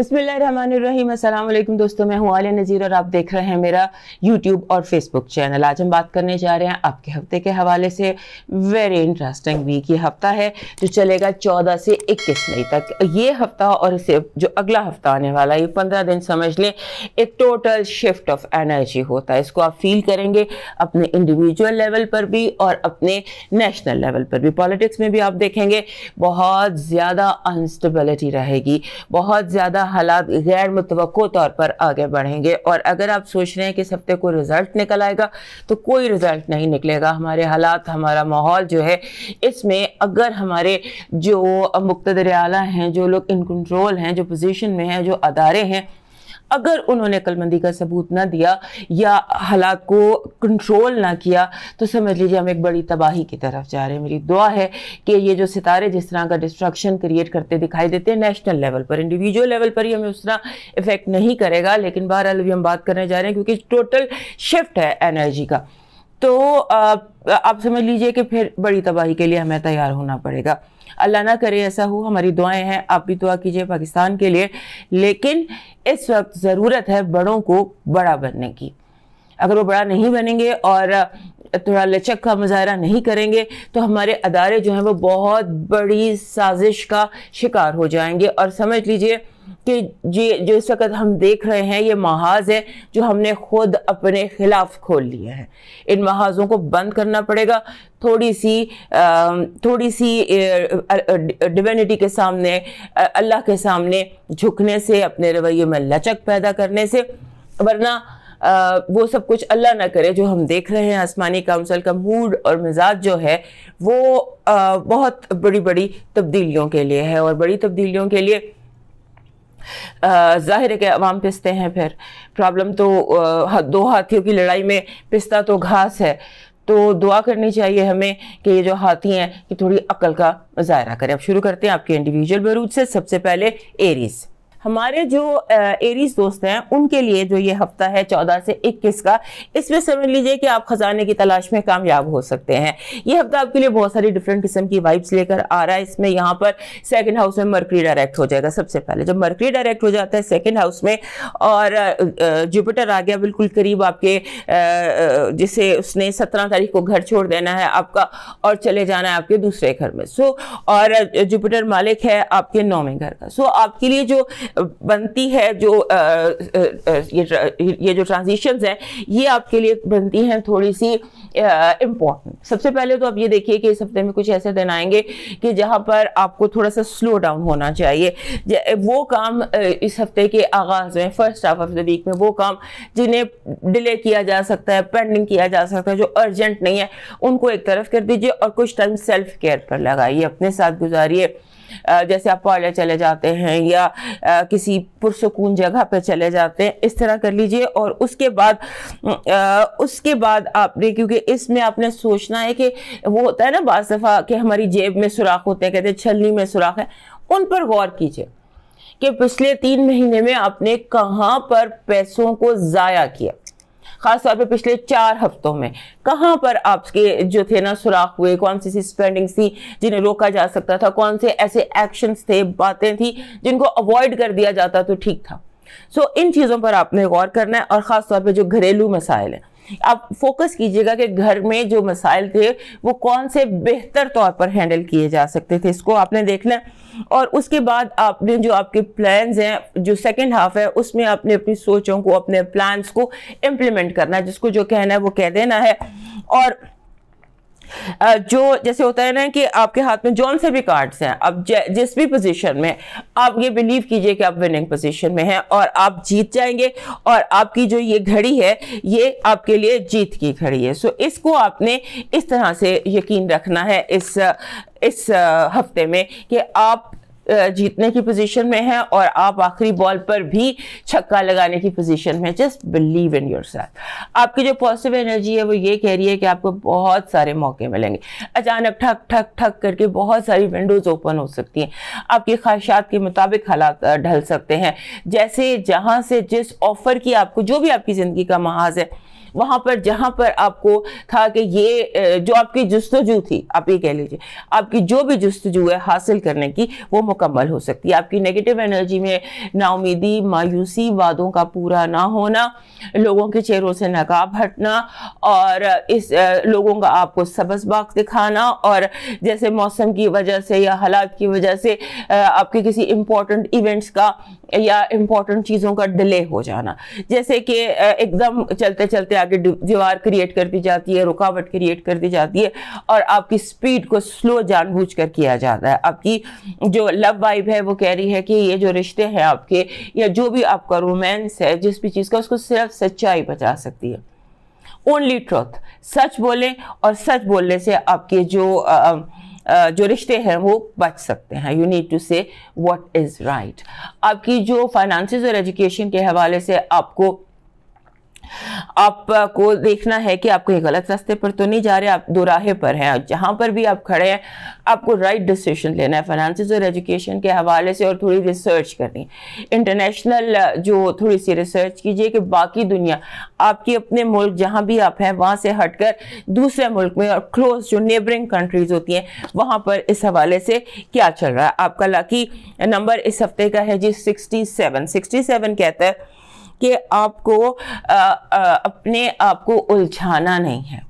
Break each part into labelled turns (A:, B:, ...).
A: अस्सलाम वालेकुम दोस्तों मैं हूँ आलिया नज़ीर और आप देख रहे हैं मेरा यूट्यूब और फेसबुक चैनल आज हम बात करने जा रहे हैं आपके हफ्ते के हवाले से वेरी इंटरेस्टिंग वीक ये हफ्ता है जो चलेगा 14 से 21 मई तक ये हफ्ता और इसे जो अगला हफ्ता आने वाला है ये पंद्रह दिन समझ लें एक टोटल शिफ्ट ऑफ एनर्जी होता है इसको आप फील करेंगे अपने इंडिविजुअल लेवल पर भी और अपने नेशनल लेवल पर भी पॉलिटिक्स में भी आप देखेंगे बहुत ज़्यादा अनस्टेबिलिटी रहेगी बहुत ज़्यादा हालात गैर मुतव तौर पर आगे बढ़ेंगे और अगर आप सोच रहे हैं कि इस हफ्ते कोई रिज़ल्ट निकल आएगा तो कोई रिज़ल्ट नहीं निकलेगा हमारे हालात हमारा माहौल जो है इसमें अगर हमारे जो मुख्तर आला हैं जो लोग इन कंट्रोल हैं जो पोजीशन में हैं जो अदारे हैं अगर उन्होंने अक्लमंदी का सबूत ना दिया या हालात को कंट्रोल ना किया तो समझ लीजिए हम एक बड़ी तबाही की तरफ जा रहे हैं मेरी दुआ है कि ये जो सितारे जिस तरह का डिस्ट्रक्शन क्रिएट करते दिखाई देते हैं नेशनल लेवल पर इंडिविजुअल लेवल पर ही हमें उस तरह इफेक्ट नहीं करेगा लेकिन बहरहाल अभी हम बात करने जा रहे हैं क्योंकि टोटल शिफ्ट है एनर्जी का तो आप समझ लीजिए कि फिर बड़ी तबाही के लिए हमें तैयार होना पड़ेगा अल्लाह ना करे ऐसा हो हमारी दुआएं हैं आप भी दुआ कीजिए पाकिस्तान के लिए लेकिन इस वक्त ज़रूरत है बड़ों को बड़ा बनने की अगर वो बड़ा नहीं बनेंगे और थोड़ा लचक का मुजाहरा नहीं करेंगे तो हमारे अदारे जो हैं वो बहुत बड़ी साजिश का शिकार हो जाएंगे और समझ लीजिए कि ये जो इस वक्त हम देख रहे हैं ये महाज है जो हमने खुद अपने खिलाफ खोल लिए हैं इन महाजों को बंद करना पड़ेगा थोड़ी सी थोड़ी सी डिवेनिटी के सामने अल्लाह के सामने झुकने से अपने रवैये में लचक पैदा करने से वरना आ, वो सब कुछ अल्लाह ना करे जो हम देख रहे हैं आसमानी काउंसिल का मूड और मिजाज जो है वो आ, बहुत बड़ी बड़ी तब्दीलियों के लिए है और बड़ी तब्दीलियों के लिए ज़ाहिर है कि अवाम पिसते हैं फिर प्रॉब्लम तो दो हाथियों की लड़ाई में पिसता तो घास है तो दुआ करनी चाहिए हमें कि ये जो हाथी हैं कि थोड़ी अकल का मुजाहरा करें अब शुरू करते हैं आपके इंडिविजुअल बरूद से सबसे पहले एरीज़ हमारे जो एरीज दोस्त हैं उनके लिए जो ये हफ्ता है चौदह से इक्कीस का इसमें समझ लीजिए कि आप खजाने की तलाश में कामयाब हो सकते हैं ये हफ्ता आपके लिए बहुत सारी डिफरेंट किस्म की वाइब्स लेकर आ रहा है इसमें यहाँ पर सेकेंड हाउस में मर्करी डायरेक्ट हो जाएगा सबसे पहले जब मर्करी डायरेक्ट हो जाता है सेकेंड हाउस में और जुपिटर आ गया बिल्कुल करीब आपके जिसे उसने सत्रह तारीख को घर छोड़ देना है आपका और चले जाना है आपके दूसरे घर में सो और जुपिटर मालिक है आपके नौवें घर का सो आपके लिए जो बनती है जो ये ये जो ट्रांजिशन हैं ये आपके लिए बनती हैं थोड़ी सी इम्पॉर्टेंट सबसे पहले तो आप ये देखिए कि इस हफ्ते में कुछ ऐसे दिन आएंगे कि जहाँ पर आपको थोड़ा सा स्लो डाउन होना चाहिए वो काम इस हफ्ते के आगाज़ में first half of the week में वो काम जिन्हें डिले किया जा सकता है पेंडिंग किया जा सकता है जो अर्जेंट नहीं है उनको एक तरफ कर दीजिए और कुछ टाइम सेल्फ केयर पर लगाइए अपने साथ गुजारिए जैसे आप टॉयलेट चले जाते हैं या किसी पुरसकून जगह पर चले जाते हैं इस तरह कर लीजिए और उसके बाद उसके बाद आपने क्योंकि इसमें आपने सोचना है कि वो होता है ना बज दफ़ा कि हमारी जेब में सुराख होते हैं कहते हैं छलनी में सुराख है उन पर गौर कीजिए कि पिछले तीन महीने में आपने कहाँ पर पैसों को ज़ाया किया खासतौर पर पिछले चार हफ्तों में कहाँ पर आपके जो थे ना सुराख हुए कौन सी सी स्पेंडिंग्स थी जिन्हें रोका जा सकता था कौन से ऐसे एक्शंस थे बातें थी जिनको अवॉइड कर दिया जाता तो ठीक था सो so, इन चीज़ों पर आपने गौर करना है और ख़ासतौर पर जो घरेलू मसाइल हैं आप फोकस कीजिएगा कि घर में जो मसाइल थे वो कौन से बेहतर तौर पर हैंडल किए जा सकते थे इसको आपने देखना और उसके बाद आपने जो आपके प्लान्स हैं जो सेकेंड हाफ है उसमें आपने अपनी सोचों को अपने प्लान्स को इम्प्लीमेंट करना है जिसको जो कहना है वो कह देना है और जो जैसे होता है ना कि आपके हाथ में जौन से भी कार्ड्स हैं अब जिस भी पोजीशन में आप ये बिलीव कीजिए कि आप विनिंग पोजीशन में हैं और आप जीत जाएंगे और आपकी जो ये घड़ी है ये आपके लिए जीत की घड़ी है सो इसको आपने इस तरह से यकीन रखना है इस इस हफ्ते में कि आप जीतने की पोजीशन में है और आप आखिरी बॉल पर भी छक्का लगाने की पोजीशन में just believe in yourself आपकी जो पॉजिटिव एनर्जी है वो ये कह रही है कि आपको बहुत सारे मौके मिलेंगे अचानक ठक ठक ठक करके बहुत सारी विंडोज़ ओपन हो सकती हैं आपकी ख्वाहिशात के मुताबिक हालात ढल सकते हैं जैसे जहाँ से जिस ऑफ़र की आपको जो भी आपकी ज़िंदगी का महाज है वहां पर जहां पर आपको था कि ये जो आपकी जस्तजू थी आप ये कह लीजिए आपकी जो भी जस्तजू है हासिल करने की वो मुकम्मल हो सकती है आपकी नेगेटिव एनर्जी में नाउमीदी मायूसी वादों का पूरा ना होना लोगों के चेहरों से नकाब हटना और इस लोगों का आपको सबस बाग दिखाना और जैसे मौसम की वजह से या हालात की वजह से आपके किसी इम्पोर्टेंट इवेंट्स का या इम्पोर्टेंट चीज़ों का डिले हो जाना जैसे कि एकदम चलते चलते आगे दीवार क्रिएट कर दी जाती है रुकावट क्रिएट कर दी जाती है और आपकी स्पीड को स्लो जानबूझ कर किया जाता है आपकी जो लव वाइब है वो कह रही है कि ये जो रिश्ते हैं आपके या जो भी आपका रोमांस है जिस भी चीज़ का उसको सिर्फ सच्चाई बचा सकती है ओनली ट्रुथ सच बोलें और सच बोलने से आपके जो आ, जो रिश्ते हैं वो बच सकते हैं you need to say what is right आपकी जो फाइनेंसिस और एजुकेशन के हवाले से आपको आपको देखना है कि आप कहीं गलत रास्ते पर तो नहीं जा रहे आप दो राहे पर हैं जहाँ पर भी आप खड़े हैं आपको राइट डिसीजन लेना है फाइनेंस और एजुकेशन के हवाले से और थोड़ी रिसर्च करनी इंटरनेशनल जो थोड़ी सी रिसर्च कीजिए कि बाकी दुनिया आपके अपने मुल्क जहाँ भी आप हैं वहाँ से हट दूसरे मुल्क में और क्लोज जो नेबरिंग कंट्रीज़ होती हैं वहाँ पर इस हवाले से क्या चल रहा है आपका लकी नंबर इस हफ्ते का है G sixty seven sixty seven कहता है कि आपको आ, आ, अपने आप को उलझाना नहीं है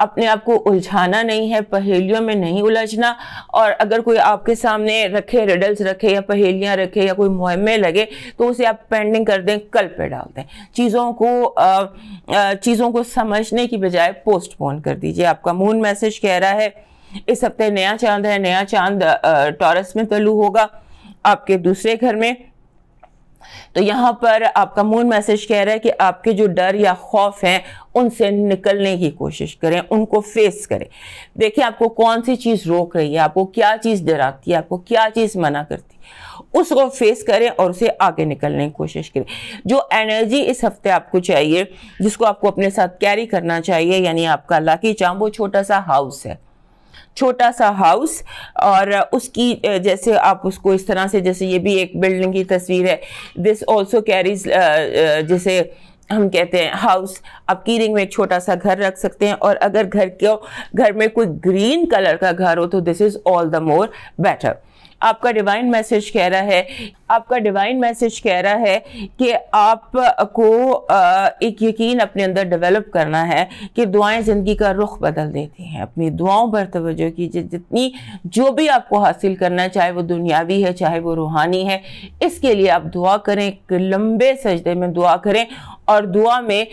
A: अपने आप को उलझाना नहीं है पहेलियों में नहीं उलझना और अगर कोई आपके सामने रखे रिडल्स रखे या पहेलियाँ रखे या कोई मुहिमे लगे तो उसे आप पेंडिंग कर दें कल पे डाल दें चीज़ों को चीज़ों को समझने की बजाय पोस्टपोन कर दीजिए आपका मून मैसेज कह रहा है इस हफ्ते नया चांद है नया चांद टॉरस में तलू होगा आपके दूसरे घर में तो यहाँ पर आपका मून मैसेज कह रहा है कि आपके जो डर या खौफ हैं उनसे निकलने की कोशिश करें उनको फेस करें देखिए आपको कौन सी चीज़ रोक रही है आपको क्या चीज़ डराती है आपको क्या चीज़ मना करती है उसको फेस करें और उसे आगे निकलने की कोशिश करें जो एनर्जी इस हफ्ते आपको चाहिए जिसको आपको अपने साथ कैरी करना चाहिए यानी आपका लाकी चाम वो छोटा सा हाउस है छोटा सा हाउस और उसकी जैसे आप उसको इस तरह से जैसे ये भी एक बिल्डिंग की तस्वीर है दिस ऑल्सो कैरीज जैसे हम कहते हैं हाउस आप कीरिंग में एक छोटा सा घर रख सकते हैं और अगर घर के घर में कोई ग्रीन कलर का घर हो तो this is all the more better आपका डिवाइन मैसेज कह रहा है आपका डिवाइन मैसेज कह रहा है कि आपको एक यकीन अपने अंदर डेवलप करना है कि दुआएं ज़िंदगी का रुख बदल देती हैं अपनी दुआओं पर तवज्जो कीजिए जितनी जो भी आपको हासिल करना है चाहे वो दुनियावी है चाहे वो रूहानी है इसके लिए आप दुआ करें एक लंबे सजदे में दुआ करें और दुआ में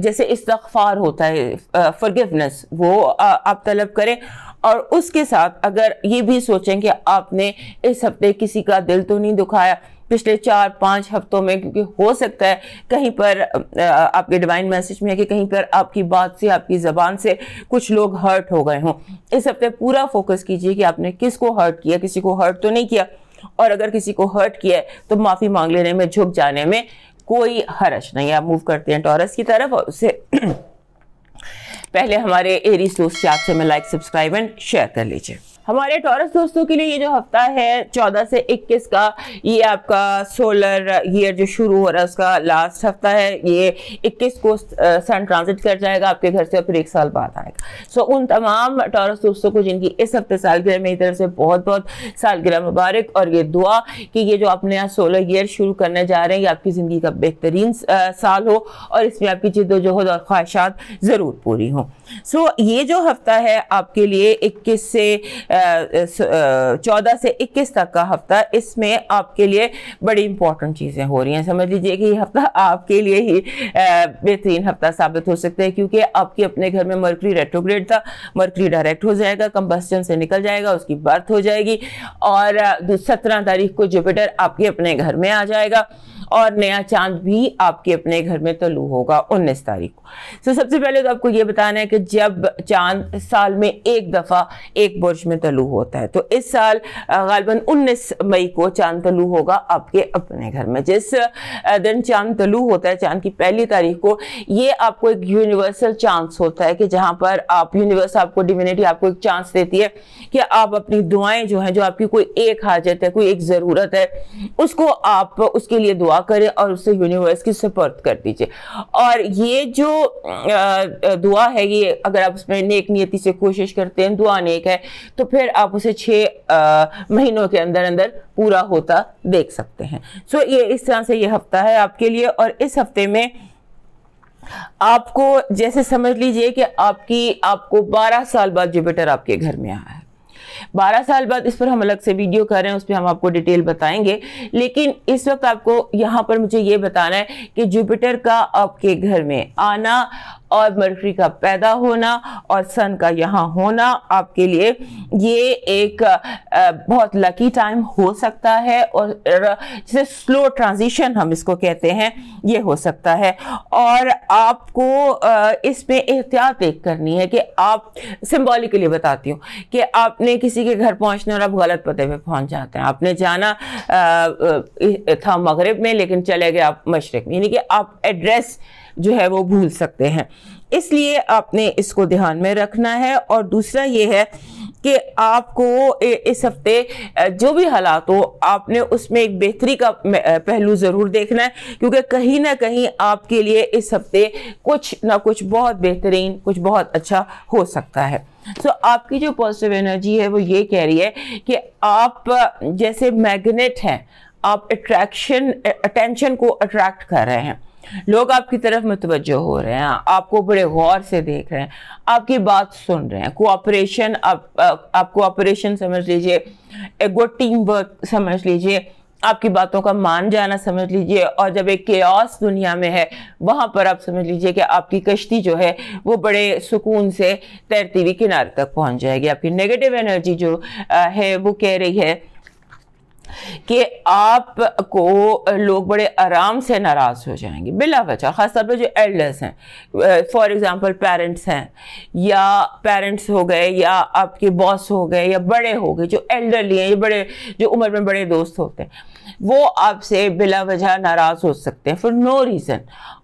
A: जैसे इस्तफ़ार होता है फॉरगिवनेस वो आप तलब करें और उसके साथ अगर ये भी सोचें कि आपने इस हफ्ते किसी का दिल तो नहीं नहीं दुखाया पिछले चार पांच हफ्तों में क्योंकि हो सकता है कहीं पर आपके डिवाइन मैसेज में है कि कहीं पर आपकी बात से आपकी ज़बान से कुछ लोग हर्ट हो गए हों इस हफ्ते पूरा फोकस कीजिए कि आपने किसको हर्ट किया किसी को हर्ट तो नहीं किया और अगर किसी को हर्ट किया है तो माफ़ी मांग लेने में झुक जाने में कोई हर्ज नहीं आप मूव करते हैं टॉरस की तरफ और उसे पहले हमारे एरीज दोस्त से आपसे में लाइक सब्सक्राइब एंड शेयर कर लीजिए हमारे टॉरस दोस्तों के लिए ये जो हफ्ता है 14 से 21 का ये आपका सोलर ईयर जो शुरू हो रहा है उसका लास्ट हफ्ता है ये 21 को सन ट्रांजिट कर जाएगा आपके घर से और फिर एक साल बाद आएगा सो so, उन तमाम टॉरस दोस्तों को जिनकी इस हफ्ते सालगिरह मेरी तरफ से बहुत बहुत सालगिरह मुबारक और ये दुआ कि ये जो आप नया सोलर ईयर शुरू करने जा रहे हैं ये आपकी ज़िंदगी का बेहतरीन साल हो और इसमें आपकी जिद्दोजहद और ख्वाहिशात ज़रूर पूरी हों सो so, ये जो हफ्ता है आपके लिए 21 से चौदह से 21 तक का हफ्ता इसमें आपके लिए बड़ी इंपॉर्टेंट चीज़ें हो रही हैं समझ लीजिए कि ये हफ्ता आपके लिए ही बेहतरीन हफ्ता साबित हो सकता है क्योंकि आपके अपने घर में मर्करी रेट्रोग्रेड था मर्करी डायरेक्ट हो जाएगा कंबस्टन से निकल जाएगा उसकी बर्थ हो जाएगी और सत्रह तारीख को जुपिटर आपके अपने घर में आ जाएगा और नया चांद भी आपके अपने घर में तलू तो होगा उन्नीस तारीख को सो सबसे पहले तो आपको ये बताना है कि जब चांद साल में एक दफ़ा एक बुरश में तलू तो होता है तो इस साल गालबन उन्नीस मई को चांद तलू तो होगा आपके अपने घर में जिस दिन चांद तलू होता है चांद की पहली तारीख को ये आपको एक यूनिवर्सल चांस होता है कि जहाँ पर आप यूनिवर्स आपको डिविनिटी आपको एक चांस देती है कि आप अपनी दुआएं जो हैं जो आपकी कोई एक हाजत है कोई एक ज़रूरत है उसको आप उसके लिए दुआ करें और उसे यूनिवर्स की सपर्द कर दीजिए और ये जो दुआ है ये अगर आप उसमें नेक नियति से कोशिश करते हैं दुआ नेक है तो फिर आप उसे छः महीनों के अंदर अंदर पूरा होता देख सकते हैं सो ये इस तरह से ये हफ्ता है आपके लिए और इस हफ्ते में आपको जैसे समझ लीजिए कि आपकी आपको 12 साल बाद जुपिटर आपके घर में आया है बारह साल बाद इस पर हम अलग से वीडियो कर रहे हैं उस पर हम आपको डिटेल बताएंगे लेकिन इस वक्त आपको यहाँ पर मुझे ये बताना है कि जुपिटर का आपके घर में आना और मरकरी का पैदा होना और सन का यहाँ होना आपके लिए ये एक बहुत लकी टाइम हो सकता है और जैसे स्लो ट्रांजिशन हम इसको कहते हैं ये हो सकता है और आपको इसमें एहतियात एक करनी है कि आप सिम्बॉलिकली बताती हूँ कि आपने किसी के घर पहुँचना और आप गलत पते पे पहुँच जाते हैं आपने जाना था मगरब में लेकिन चले गए आप मशरक में यानी कि आप एड्रेस जो है वो भूल सकते हैं इसलिए आपने इसको ध्यान में रखना है और दूसरा ये है कि आपको इस हफ्ते जो भी हालात हो आपने उसमें एक बेहतरी का पहलू ज़रूर देखना है क्योंकि कहीं ना कहीं आपके लिए इस हफ्ते कुछ ना कुछ बहुत बेहतरीन कुछ बहुत अच्छा हो सकता है सो so, आपकी जो पॉजिटिव एनर्जी है वो ये कह रही है कि आप जैसे मैग्नेट हैं आप अट्रैक्शन अटेंशन को अट्रैक्ट कर रहे हैं लोग आपकी तरफ मुतवजह हो रहे हैं आपको बड़े गौर से देख रहे हैं आपकी बात सुन रहे हैं कोऑपरेशन आप, कोऑपरेशन समझ लीजिए एक गुड टीम वर्क समझ लीजिए आपकी बातों का मान जाना समझ लीजिए और जब एक केस दुनिया में है वहाँ पर आप समझ लीजिए कि आपकी कश्ती जो है वो बड़े सुकून से तैरती हुई किनारे तक पहुँच जाएगी आपकी नेगेटिव एनर्जी जो है वो कह रही है कि आपको लोग बड़े आराम से नाराज़ हो जाएंगे बिला वजह ख़ासतौर पर जो एल्डर्स हैं फॉर एग्ज़ाम्पल पेरेंट्स हैं या पेरेंट्स हो गए या आपके बॉस हो गए या बड़े हो गए जो एल्डरली हैं ये बड़े जो उम्र में बड़े दोस्त होते हैं वो आपसे बिला वजह नाराज़ हो सकते हैं फॉर नो रीज़न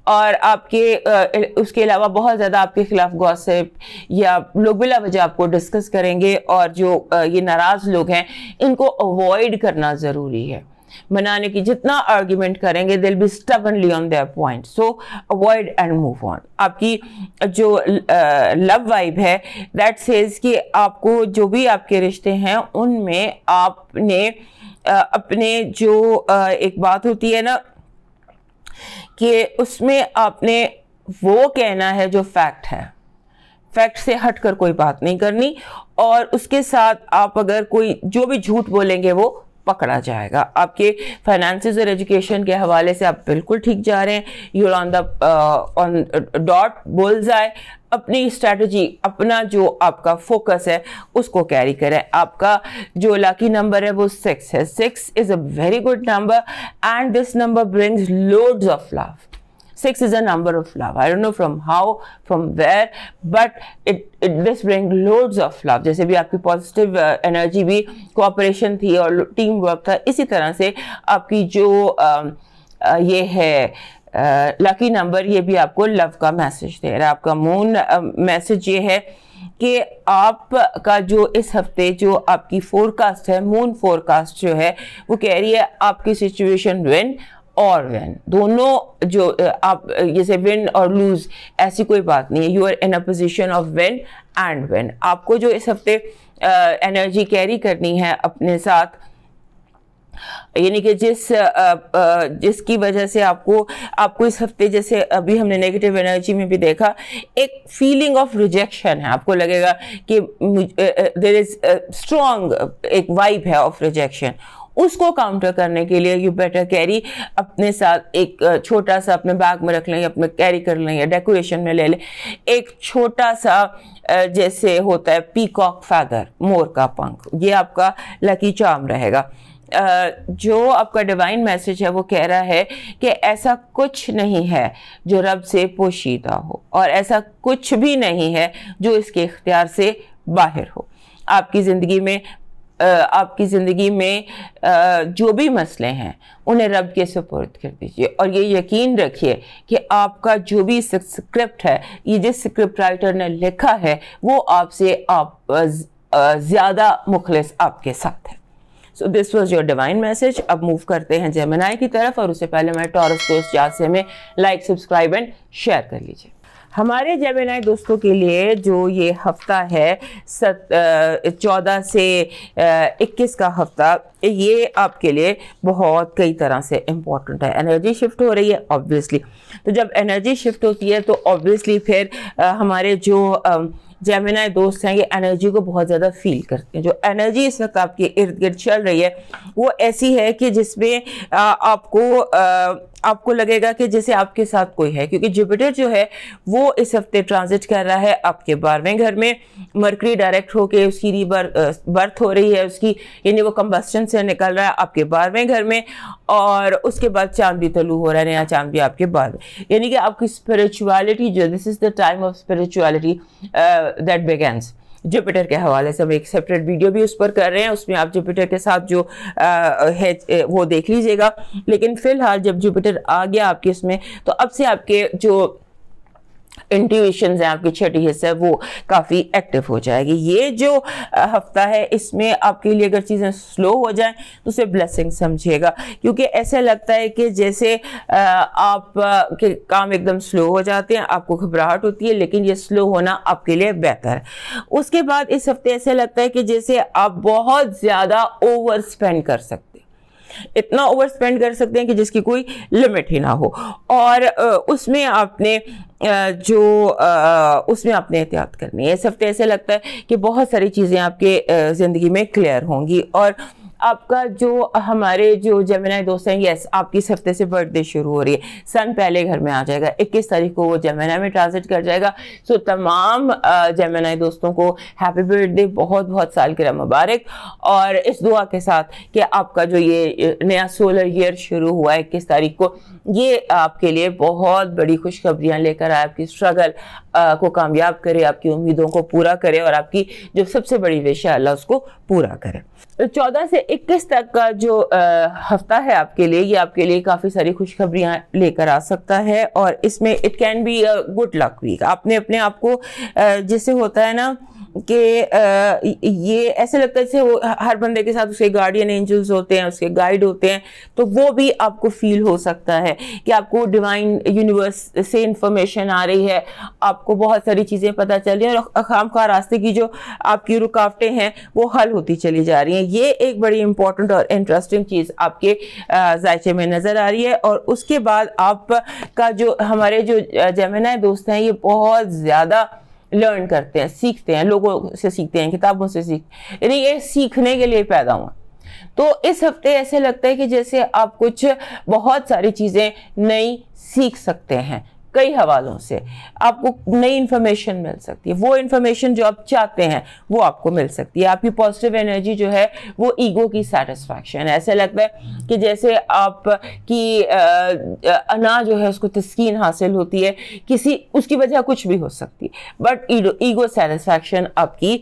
A: और आपके उसके अलावा बहुत ज़्यादा आपके खिलाफ गॉसिप या लोग बिला वजह आपको डिस्कस करेंगे और जो ये नाराज़ लोग हैं इनको अवॉइड करना ज़रूरी है मनाने की जितना आर्ग्यूमेंट करेंगे they'll be stubbornly on their point so avoid and move on आपकी जो लव वाइब है दैट सेज कि आपको जो भी आपके रिश्ते हैं उनमें आपने अपने जो एक बात होती है ना कि उसमें आपने वो कहना है जो फैक्ट है फैक्ट से हटकर कोई बात नहीं करनी और उसके साथ आप अगर कोई जो भी झूठ बोलेंगे वो पकड़ा जाएगा आपके फाइनेंसिस और एजुकेशन के हवाले से आप बिल्कुल ठीक जा रहे हैं you're on the on dot बोल जाए अपनी स्ट्रेटजी अपना जो आपका फोकस है उसको कैरी करें आपका जो लकी नंबर है वो सिक्स है six is a very good number and this number brings loads of love Six is a number of love. I don't know from how, from where, but it it this bring loads of love. jaise bhi aapki positive uh, energy bhi cooperation thi team team work tha isi tarah se aapki jo ye hai है lucky uh, number ये भी आपको love का message दे रहा है आपका moon message uh, ये है कि आपका जो इस हफ्ते जो आपकी फोरकास्ट है मून फोरकास्ट जो है वो कह रही है आपकी सिचुएशन विन और वैन दोनों जो आप जैसे विन और लूज ऐसी कोई बात नहीं है you are in a position of win and win आपको जो इस हफ्ते एनर्जी कैरी करनी है अपने साथ यानी कि जिस आ, आ, जिसकी वजह से आपको आपको इस हफ्ते जैसे अभी हमने नेगेटिव एनर्जी में भी देखा एक फीलिंग ऑफ रिजेक्शन है आपको लगेगा कि देर इज़ स्ट्रॉन्ग एक वाइब है ऑफ रिजेक्शन उसको काउंटर करने के लिए यू बेटर कैरी अपने साथ एक छोटा सा अपने बैग में रख लें या अपने कैरी कर लें या डेकोरेशन में ले लें एक छोटा सा जैसे होता है पीकॉक फैदर मोर का पंख ये आपका लकी चाम रहेगा जो आपका डिवाइन मैसेज है वो कह रहा है कि ऐसा कुछ नहीं है जो रब से पोशीदा हो और ऐसा कुछ भी नहीं है जो इसके इख्तियार से बाहर हो आपकी ज़िंदगी में आपकी ज़िंदगी में जो भी मसले हैं उन्हें रब के सपोर्ट कर दीजिए और ये यकीन रखिए कि आपका जो भी स्क्रिप्ट है ये जिस स्क्रिप्ट राइटर ने लिखा है वो आपसे आप ज़्यादा मुखलस आपके साथ है so this was your divine message अब मूव करते हैं जयमनाई की तरफ और उससे पहले मैं टॉरस दोस्त जासे में लाइक सब्सक्राइब एंड शेयर कर लीजिए हमारे जेमिनाई दोस्तों के लिए जो ये हफ्ता है सत चौदह से इक्कीस का हफ्ता ये आपके लिए बहुत कई तरह से इम्पॉर्टेंट है एनर्जी शिफ्ट हो रही है ऑब्वियसली तो जब एनर्जी शिफ्ट होती है तो ऑब्वियसली फिर आ, हमारे जो आ, जेमिनाई दोस्त हैं ये एनर्जी को बहुत ज़्यादा फील करते हैं जो एनर्जी इस वक्त आपके इर्द गिर्द चल रही है वो ऐसी है कि जिसमें आपको आपको लगेगा कि जैसे आपके साथ कोई है क्योंकि जुपिटर जो है वो इस हफ्ते ट्रांजिट कर रहा है आपके बारहवें घर में मरकरी डायरेक्ट होके उसकी रीबर बर्थ हो रही है उसकी यानी वो कंबस्टन से निकल रहा है आपके बारहवें घर में और उसके बाद चांद भी तलू हो रहा है नया चांद भी आपके बारहवें यानी कि आपकी स्पिरिचुअलिटी जो this is the time of spirituality that begins Jupiter के हवाले से हम एक सेपरेट वीडियो भी उस पर कर रहे हैं उसमें आप जुपिटर के साथ जो आ, है वो देख लीजिएगा लेकिन फ़िलहाल जब जुपिटर आ गया आपके उसमें तो अब से आपके जो इंट्यूशन है आपकी छठी हिस्सा वो काफ़ी एक्टिव हो जाएगी ये जो हफ्ता है इसमें आपके लिए अगर चीज़ें स्लो हो जाएं तो उसे ब्लेसिंग समझिएगा क्योंकि ऐसा लगता है कि जैसे आप के काम एकदम स्लो हो जाते हैं आपको घबराहट होती है लेकिन ये स्लो होना आपके लिए बेहतर है उसके बाद इस हफ्ते ऐसा लगता है कि जैसे आप बहुत ज़्यादा ओवर स्पेंड कर सकते इतना ओवर स्पेंड कर सकते हैं कि जिसकी कोई लिमिट ही ना हो और उसमें आपने जो उसमें आपने एहतियात करनी है इस हफ्ते ऐसे लगता है कि बहुत सारी चीज़ें आपके ज़िंदगी में क्लियर होंगी और आपका जो हमारे जो जमेनाई दोस्त हैं यस आपकी इस हफ्ते से बर्थडे शुरू हो रही है सन पहले घर में आ जाएगा 21 तारीख को वो जमेना में ट्रांजिट कर जाएगा सो तमाम जमेनाई दोस्तों को हैप्पी बर्थडे बहुत बहुत साल के मुबारक और इस दुआ के साथ कि आपका जो ये नया सोलर ईयर शुरू हुआ है इक्कीस तारीख को ये आपके लिए बहुत बड़ी खुशखबरियाँ लेकर आए आपकी स्ट्रगल को कामयाब करे आपकी उम्मीदों को पूरा करे और आपकी जो सबसे बड़ी विश है अल्लाह उसको पूरा करे तो चौदह से इक्कीस तक का जो आ, हफ्ता है आपके लिए ये आपके लिए काफ़ी सारी खुशखबरियाँ लेकर आ सकता है और इसमें it can be good luck week आपने अपने आप को जैसे होता है ना कि ये ऐसे लगता है जैसे वो हर बंदे के साथ उसके गार्डियन एंजल्स होते हैं उसके गाइड होते हैं तो वो भी आपको फील हो सकता है कि आपको डिवाइन यूनिवर्स से इंफॉर्मेशन आ रही है आपको बहुत सारी चीज़ें पता चल रही हैं और खाम खा रास्ते की जो आपकी रुकावटें हैं वो हल होती चली जा रही हैं ये एक बड़ी इंपॉर्टेंट और इंटरेस्टिंग चीज़ आपके जायचे में नज़र आ रही है और उसके बाद आपका जो हमारे जो जमना दोस्त हैं ये बहुत ज़्यादा लर्न करते हैं सीखते हैं लोगों से सीखते हैं किताबों से सीख यानी ये सीखने के लिए पैदा हुआ तो इस हफ्ते ऐसे लगता है कि जैसे आप कुछ बहुत सारी चीज़ें नई सीख सकते हैं कई हवालों से आपको नई इन्फॉर्मेशन मिल सकती है वो इन्फॉर्मेशन जो आप चाहते हैं वो आपको मिल सकती है आपकी पॉजिटिव एनर्जी जो है वो ईगो की सेटिस्फैक्शन ऐसा लगता है कि जैसे आप की अना जो है उसको तस्कीन हासिल होती है किसी उसकी वजह कुछ भी हो सकती है बट ईगो सेटिस्फैक्शन आपकी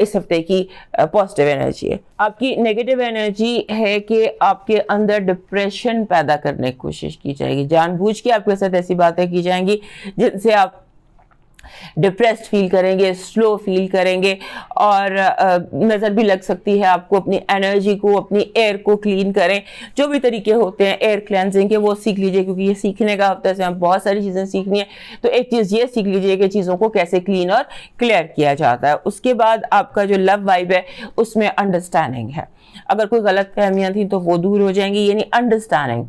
A: इस हफ्ते की पॉजिटिव एनर्जी है आपकी नेगेटिव एनर्जी है कि आपके अंदर डिप्रेशन पैदा करने की कोशिश की जाएगी जानबूझ के आपके साथ ऐसी बातें की की जाएंगी जिनसे आप डिप्रेस्ड फील करेंगे स्लो फील करेंगे और नज़र भी लग सकती है आपको अपनी एनर्जी को अपनी एयर को क्लीन करें जो भी तरीके होते हैं एयर क्लेंजिंग के वो सीख लीजिए क्योंकि ये सीखने का हफ्ता से हम बहुत सारी चीज़ें सीखनी है तो एक चीज़ ये सीख लीजिए कि चीज़ों को कैसे क्लीन और क्लियर किया जाता है उसके बाद आपका जो लव वाइब है उसमें अंडरस्टैंडिंग है अगर कोई गलत फहमियाँ थी तो वो दूर हो जाएंगी यानी understanding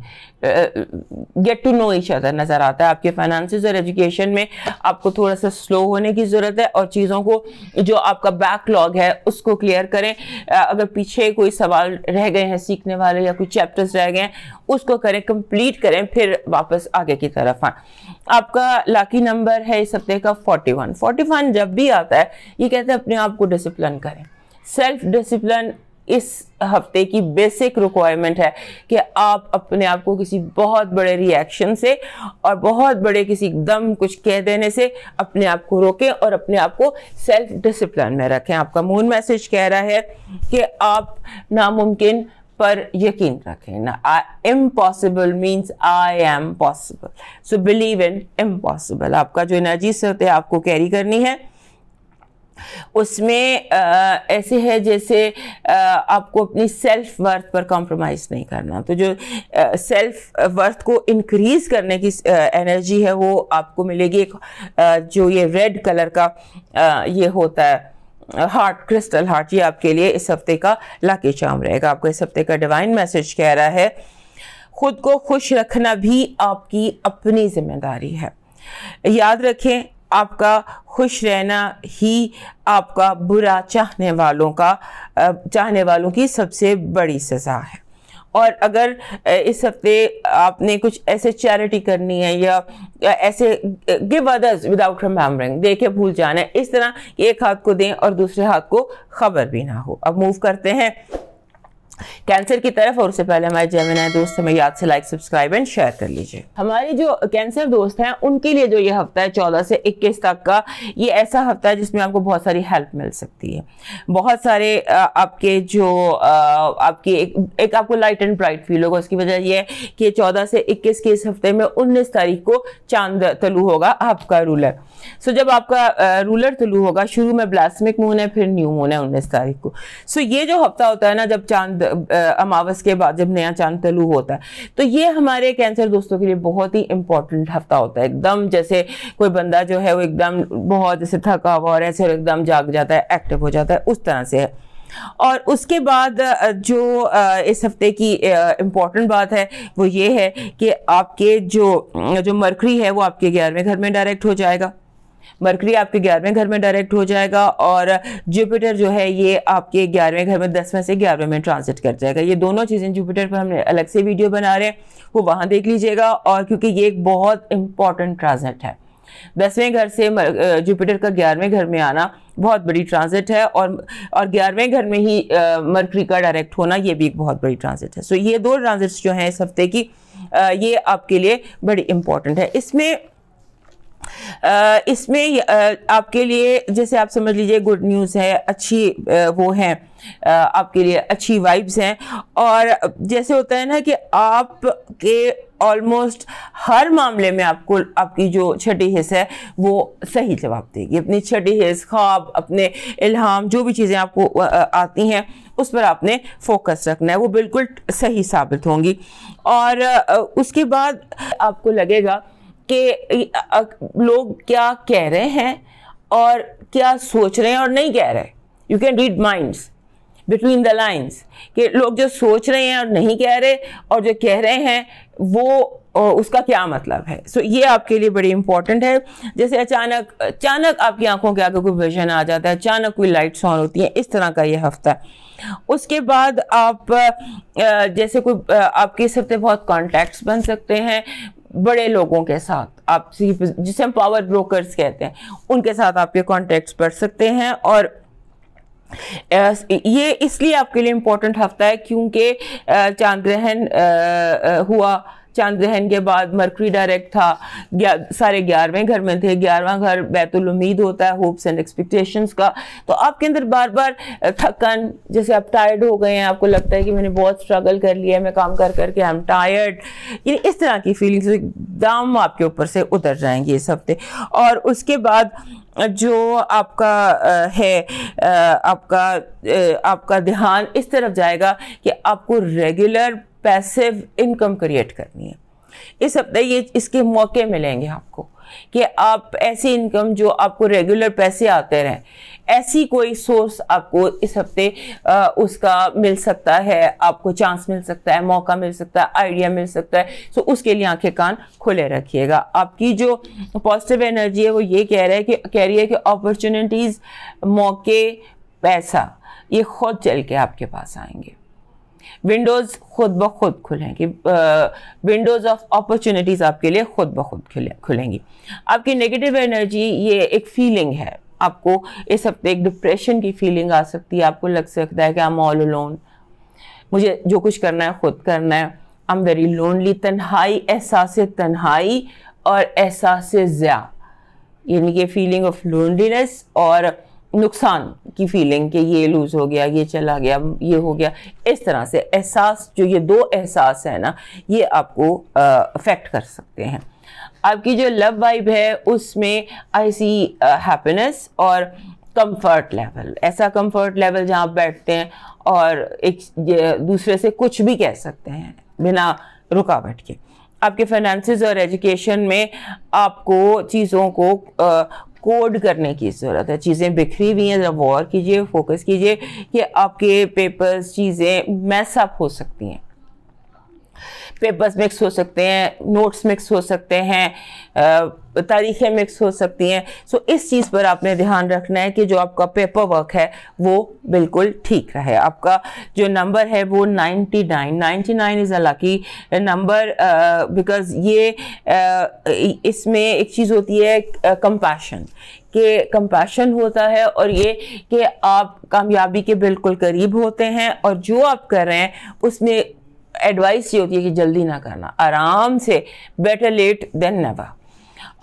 A: get to know each other नज़र आता है आपके फाइनेंसिस और एजुकेशन में आपको थोड़ा सा स्लो होने की ज़रूरत है और चीज़ों को जो आपका बैकलॉग है उसको क्लियर करें अगर पीछे कोई सवाल रह गए हैं सीखने वाले या कोई चैप्टर्स रह गए हैं उसको करें कंप्लीट करें फिर वापस आगे की तरफ आए आपका लाकी नंबर है इस हफ्ते का 41 41 जब भी आता है ये कहते हैं अपने आप को डिसिप्लिन करें सेल्फ डिसिप्लिन इस हफ्ते की बेसिक रिक्वायरमेंट है कि आप अपने आप को किसी बहुत बड़े रिएक्शन से और बहुत बड़े किसी दम कुछ कह देने से अपने आप को रोकें और अपने आप को सेल्फ डिसिप्लिन में रखें आपका मून मैसेज कह रहा है कि आप नामुमकिन पर यकीन रखें ना impossible means I am possible so believe in impossible आपका जो एनर्जी होते आपको कैरी करनी है उसमें ऐसे है जैसे आ, आपको अपनी सेल्फ वर्थ पर कॉम्प्रोमाइज़ नहीं करना तो जो आ, सेल्फ वर्थ को इंक्रीज़ करने की एनर्जी है वो आपको मिलेगी एक जो ये रेड कलर का ये होता है हार्ट क्रिस्टल हार्ट ये आपके लिए इस हफ्ते का लाके चाम रहेगा आपको इस हफ्ते का डिवाइन मैसेज कह रहा है खुद को खुश रखना भी आपकी अपनी जिम्मेदारी है याद रखें आपका खुश रहना ही आपका बुरा चाहने वालों का चाहने वालों की सबसे बड़ी सज़ा है और अगर इस हफ्ते आपने कुछ ऐसे चैरिटी करनी है या ऐसे गिव अदर्स विदाउट रिमेम्बरिंग दे के भूल जाना है इस तरह एक हाथ को दें और दूसरे हाथ को खबर भी ना हो अब मूव करते हैं कैंसर की तरफ और उससे पहले हमारे जेमिनाय दोस्त हमें याद से लाइक सब्सक्राइब एंड शेयर कर लीजिए हमारे जो कैंसर दोस्त हैं उनके लिए जो ये हफ्ता है चौदह से इक्कीस तक का ये ऐसा हफ्ता है जिसमें आपको बहुत सारी हेल्प मिल सकती है बहुत सारे आपके जो आपके एक, एक आपको लाइट एंड ब्राइट फील होगा उसकी वजह यह है कि चौदह से इक्कीस के इस हफ्ते में उन्नीस तारीख को चांद तलू होगा आपका रूलर सो जब आपका रूलर तलू होगा शुरू में ब्लास्मिक मून है फिर न्यू मून है उन्नीस तारीख को सो ये जो हफ्ता होता है ना जब चांद अमावस के बाद जब नया चांद तलू होता है तो ये हमारे कैंसर दोस्तों के लिए बहुत ही इंपॉर्टेंट हफ्ता होता है एकदम जैसे कोई बंदा जो है वो एकदम बहुत जैसे थका हुआ और ऐसे एकदम जाग जाता है एक्टिव हो जाता है उस तरह से है और उसके बाद जो इस हफ्ते की इम्पॉर्टेंट बात है वो ये है कि आपके जो जो मरकरी है वो आपके ग्यारहवें घर में डायरेक्ट हो जाएगा मरकरी आपके ग्यारहवें घर में डायरेक्ट हो जाएगा और जुपिटर जो है ये आपके ग्यारहवें घर में दसवें से ग्यारहवें में ट्रांसिट कर जाएगा ये दोनों चीज़ें जुपिटर पर हमने अलग से वीडियो बना रहे हैं वो वहाँ देख लीजिएगा और क्योंकि ये एक बहुत इंपॉर्टेंट ट्रांजिट है दसवें घर से जुपिटर का ग्यारहवें घर में आना बहुत बड़ी ट्रांजिट है और और ग्यारहवें घर में ही मरकरी का डायरेक्ट होना ये भी एक बहुत बड़ी ट्रांजिट है सो ये दो ट्रांजिट्स जो हैं इस हफ्ते की ये आपके लिए बड़ी इंपॉर्टेंट है इसमें इसमें आपके लिए जैसे आप समझ लीजिए गुड न्यूज़ है अच्छी वो है आपके लिए अच्छी वाइब्स हैं और जैसे होता है ना कि आपके ऑलमोस्ट हर मामले में आपको आपकी जो छठी हिस्स है वो सही जवाब देगी अपनी छठी हिस्स ख्वाब अपने इल्हाम जो भी चीज़ें आपको आती हैं उस पर आपने फोकस रखना है वो बिल्कुल सही साबित होंगी और उसके बाद आपको लगेगा कि लोग क्या कह रहे हैं और क्या सोच रहे हैं और नहीं कह रहे you can read minds between the lines कि लोग जो सोच रहे हैं और नहीं कह रहे और जो कह रहे हैं वो उसका क्या मतलब है सो so, ये आपके लिए बड़ी इंपॉर्टेंट है जैसे अचानक अचानक आपकी आंखों के आगे कोई विजन आ जाता है अचानक कोई लाइट्स ऑन होती हैं इस तरह का ये हफ्ता है उसके बाद आप जैसे कोई आपके इस हफ्ते बहुत कॉन्टैक्ट्स बन सकते हैं बड़े लोगों के साथ आप जिसे हम पावर ब्रोकर्स कहते हैं उनके साथ आपके कॉन्टैक्ट्स पढ़ सकते हैं और ये इसलिए आपके लिए इम्पोर्टेंट हफ्ता है क्योंकि चांद ग्रहण हुआ चांद ग्रहण के बाद मरकरी डायरेक्ट था सारे ग्यारहवें घर में थे ग्यारहवा घर बैतुल उम्मीद होता है होप्स एंड एक्सपेक्टेशंस का तो आपके अंदर बार बार थकन जैसे आप टायर्ड हो गए हैं आपको लगता है कि मैंने बहुत स्ट्रगल कर लिया है मैं काम कर करके आई एम टायर्ड यानी इस तरह की फीलिंग्स एकदम आपके ऊपर से उतर जाएंगे इस हफ्ते और उसके बाद जो आपका है आपका आपका ध्यान इस तरफ जाएगा कि आपको रेगुलर पैसिव इनकम क्रिएट करनी है इस हफ्ते ये इसके मौके मिलेंगे आपको कि आप ऐसी इनकम जो आपको रेगुलर पैसे आते रहें ऐसी कोई सोर्स आपको इस हफ्ते उसका मिल सकता है आपको चांस मिल सकता है मौका मिल सकता है आइडिया मिल सकता है सो उसके लिए आंखें कान खुले रखिएगा आपकी जो पॉजिटिव एनर्जी है वो ये कह रहा है कि कह रही है कि अपॉर्चुनिटीज़ मौके पैसा ये खुद चल के आपके पास आएंगे विंडोज़ खुद ब खुद खुलेंगी विंडोज़ ऑफ अपॉर्चुनिटीज़ आपके लिए खुद ब खुद खुलेंगी आपकी नेगेटिव एनर्जी ये एक फीलिंग है आपको इस हफ्ते एक डिप्रेशन की फीलिंग आ सकती है आपको लग सकता है कि आई एम ऑल लोन मुझे जो कुछ करना है खुद करना है आई एम वेरी लोनली तन्हाई एहसास तन्हाई और एहसास ज़्या यानी कि फीलिंग ऑफ लोनलीनेस और नुकसान की फीलिंग कि ये लूज़ हो गया ये चला गया ये हो गया इस तरह से एहसास जो ये दो एहसास है ना ये आपको अफेक्ट कर सकते हैं आपकी जो लव वाइब है उसमें आई सी हैप्पीनेस और कंफर्ट लेवल ऐसा कंफर्ट लेवल जहाँ आप बैठते हैं और एक दूसरे से कुछ भी कह सकते हैं बिना रुकावट के आपके फाइनेंसिस और एजुकेशन में आपको चीज़ों को कोड करने की ज़रूरत है चीज़ें बिखरी हुई हैं ज़रा गौर कीजिए फोकस कीजिए कि आपके पेपर्स चीज़ें मैसअप हो सकती हैं पेपर्स मिक्स हो सकते हैं नोट्स मिक्स हो सकते हैं तारीखें मिक्स हो सकती हैं सो इस चीज़ पर आपने ध्यान रखना है कि जो आपका पेपर वर्क है वो बिल्कुल ठीक रहे आपका जो नंबर है वो 99 99 is a lucky number because ये uh, इसमें एक चीज़ होती है कंपैशन के कंपैशन होता है और ये कि आप कामयाबी के बिल्कुल करीब होते हैं और जो आप कर रहे हैं उसमें एडवाइस ये होती है कि जल्दी ना करना आराम से बेटर लेट देन नेवर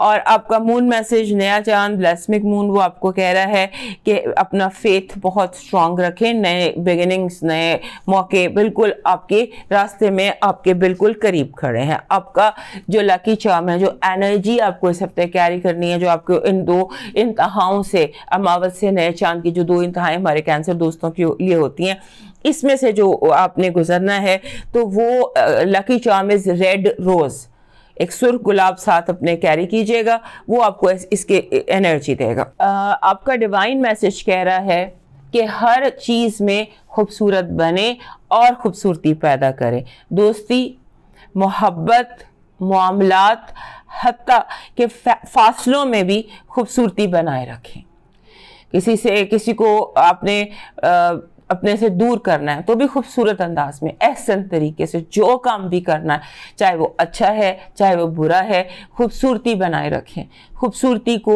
A: और आपका मून मैसेज नया चांद ब्लैसमिक मून वो आपको कह रहा है कि अपना फेथ बहुत स्ट्रांग रखें नए बिगिनिंग्स नए मौके बिल्कुल आपके रास्ते में आपके बिल्कुल करीब खड़े हैं आपका जो लकी चार्म है जो एनर्जी आपको इस हफ्ते कैरी करनी है जो आपको इन दो इंतहाओं से अमावत से नए चांद की जो दो इंतहाएँ हमारे कैंसर दोस्तों के लिए होती हैं इसमें से जो आपने गुजरना है तो वो lucky charm is red rose एक सुर्ख गुलाब साथ अपने कैरी कीजिएगा वो आपको इस, इसके एनर्जी देगा आ, आपका डिवाइन मैसेज कह रहा है कि हर चीज़ में खूबसूरत बने और ख़ूबसूरती पैदा करें दोस्ती मोहब्बत मामलात हती के फासलों में भी खूबसूरती बनाए रखें किसी से किसी को आपने अपने से दूर करना है तो भी खूबसूरत अंदाज में एहसन तरीके से जो काम भी करना है चाहे वो अच्छा है चाहे वो बुरा है खूबसूरती बनाए रखें खूबसूरती को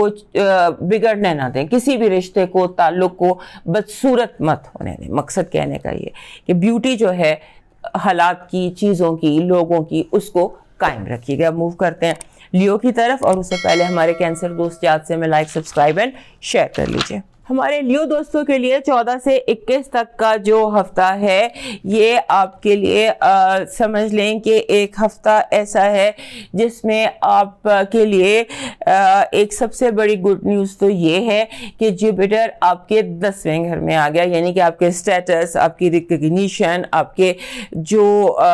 A: बिगड़ने ना दें किसी भी रिश्ते को ताल्लुक को बदसूरत मत होने दें मकसद कहने का ये कि ब्यूटी जो है हालात की चीज़ों की लोगों की उसको कायम रखिएगा मूव करते हैं लियो की तरफ और उससे पहले हमारे कैंसर दोस्त याद से हमें लाइक सब्सक्राइब एंड शेयर कर लीजिए हमारे ल्यू दोस्तों के लिए 14 से 21 तक का जो हफ्ता है ये आपके लिए आ, समझ लें कि एक हफ्ता ऐसा है जिसमें आप के लिए आ, एक सबसे बड़ी गुड न्यूज़ तो ये है कि जुपिटर आपके दसवें घर में आ गया यानी कि आपके स्टेटस आपकी रिकग्निशन आपके जो आ,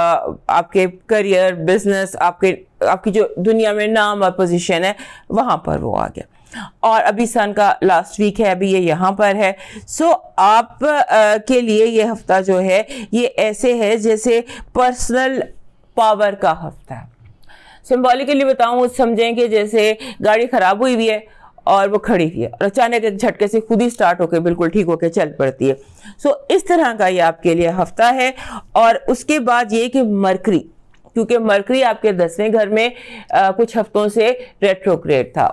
A: आपके करियर बिजनेस आपके आपकी जो दुनिया में नाम और पोजीशन है वहाँ पर वो आ गया और अभी सन का लास्ट वीक है अभी ये यहाँ पर है सो so, आप आ, के लिए ये हफ्ता जो है ये ऐसे है जैसे पर्सनल पावर का हफ्ता है सिम्बॉलिकली बताऊँ समझें कि जैसे गाड़ी ख़राब हुई हुई है और वो खड़ी हुई है और अचानक एक झटके से खुद ही स्टार्ट होकर बिल्कुल ठीक होकर चल पड़ती है सो so, इस तरह का ये आपके लिए हफ्ता है और उसके बाद ये कि मरकरी क्योंकि मरकरी आपके दसवें घर में आ, कुछ हफ्तों से रेट्रोग्रेड था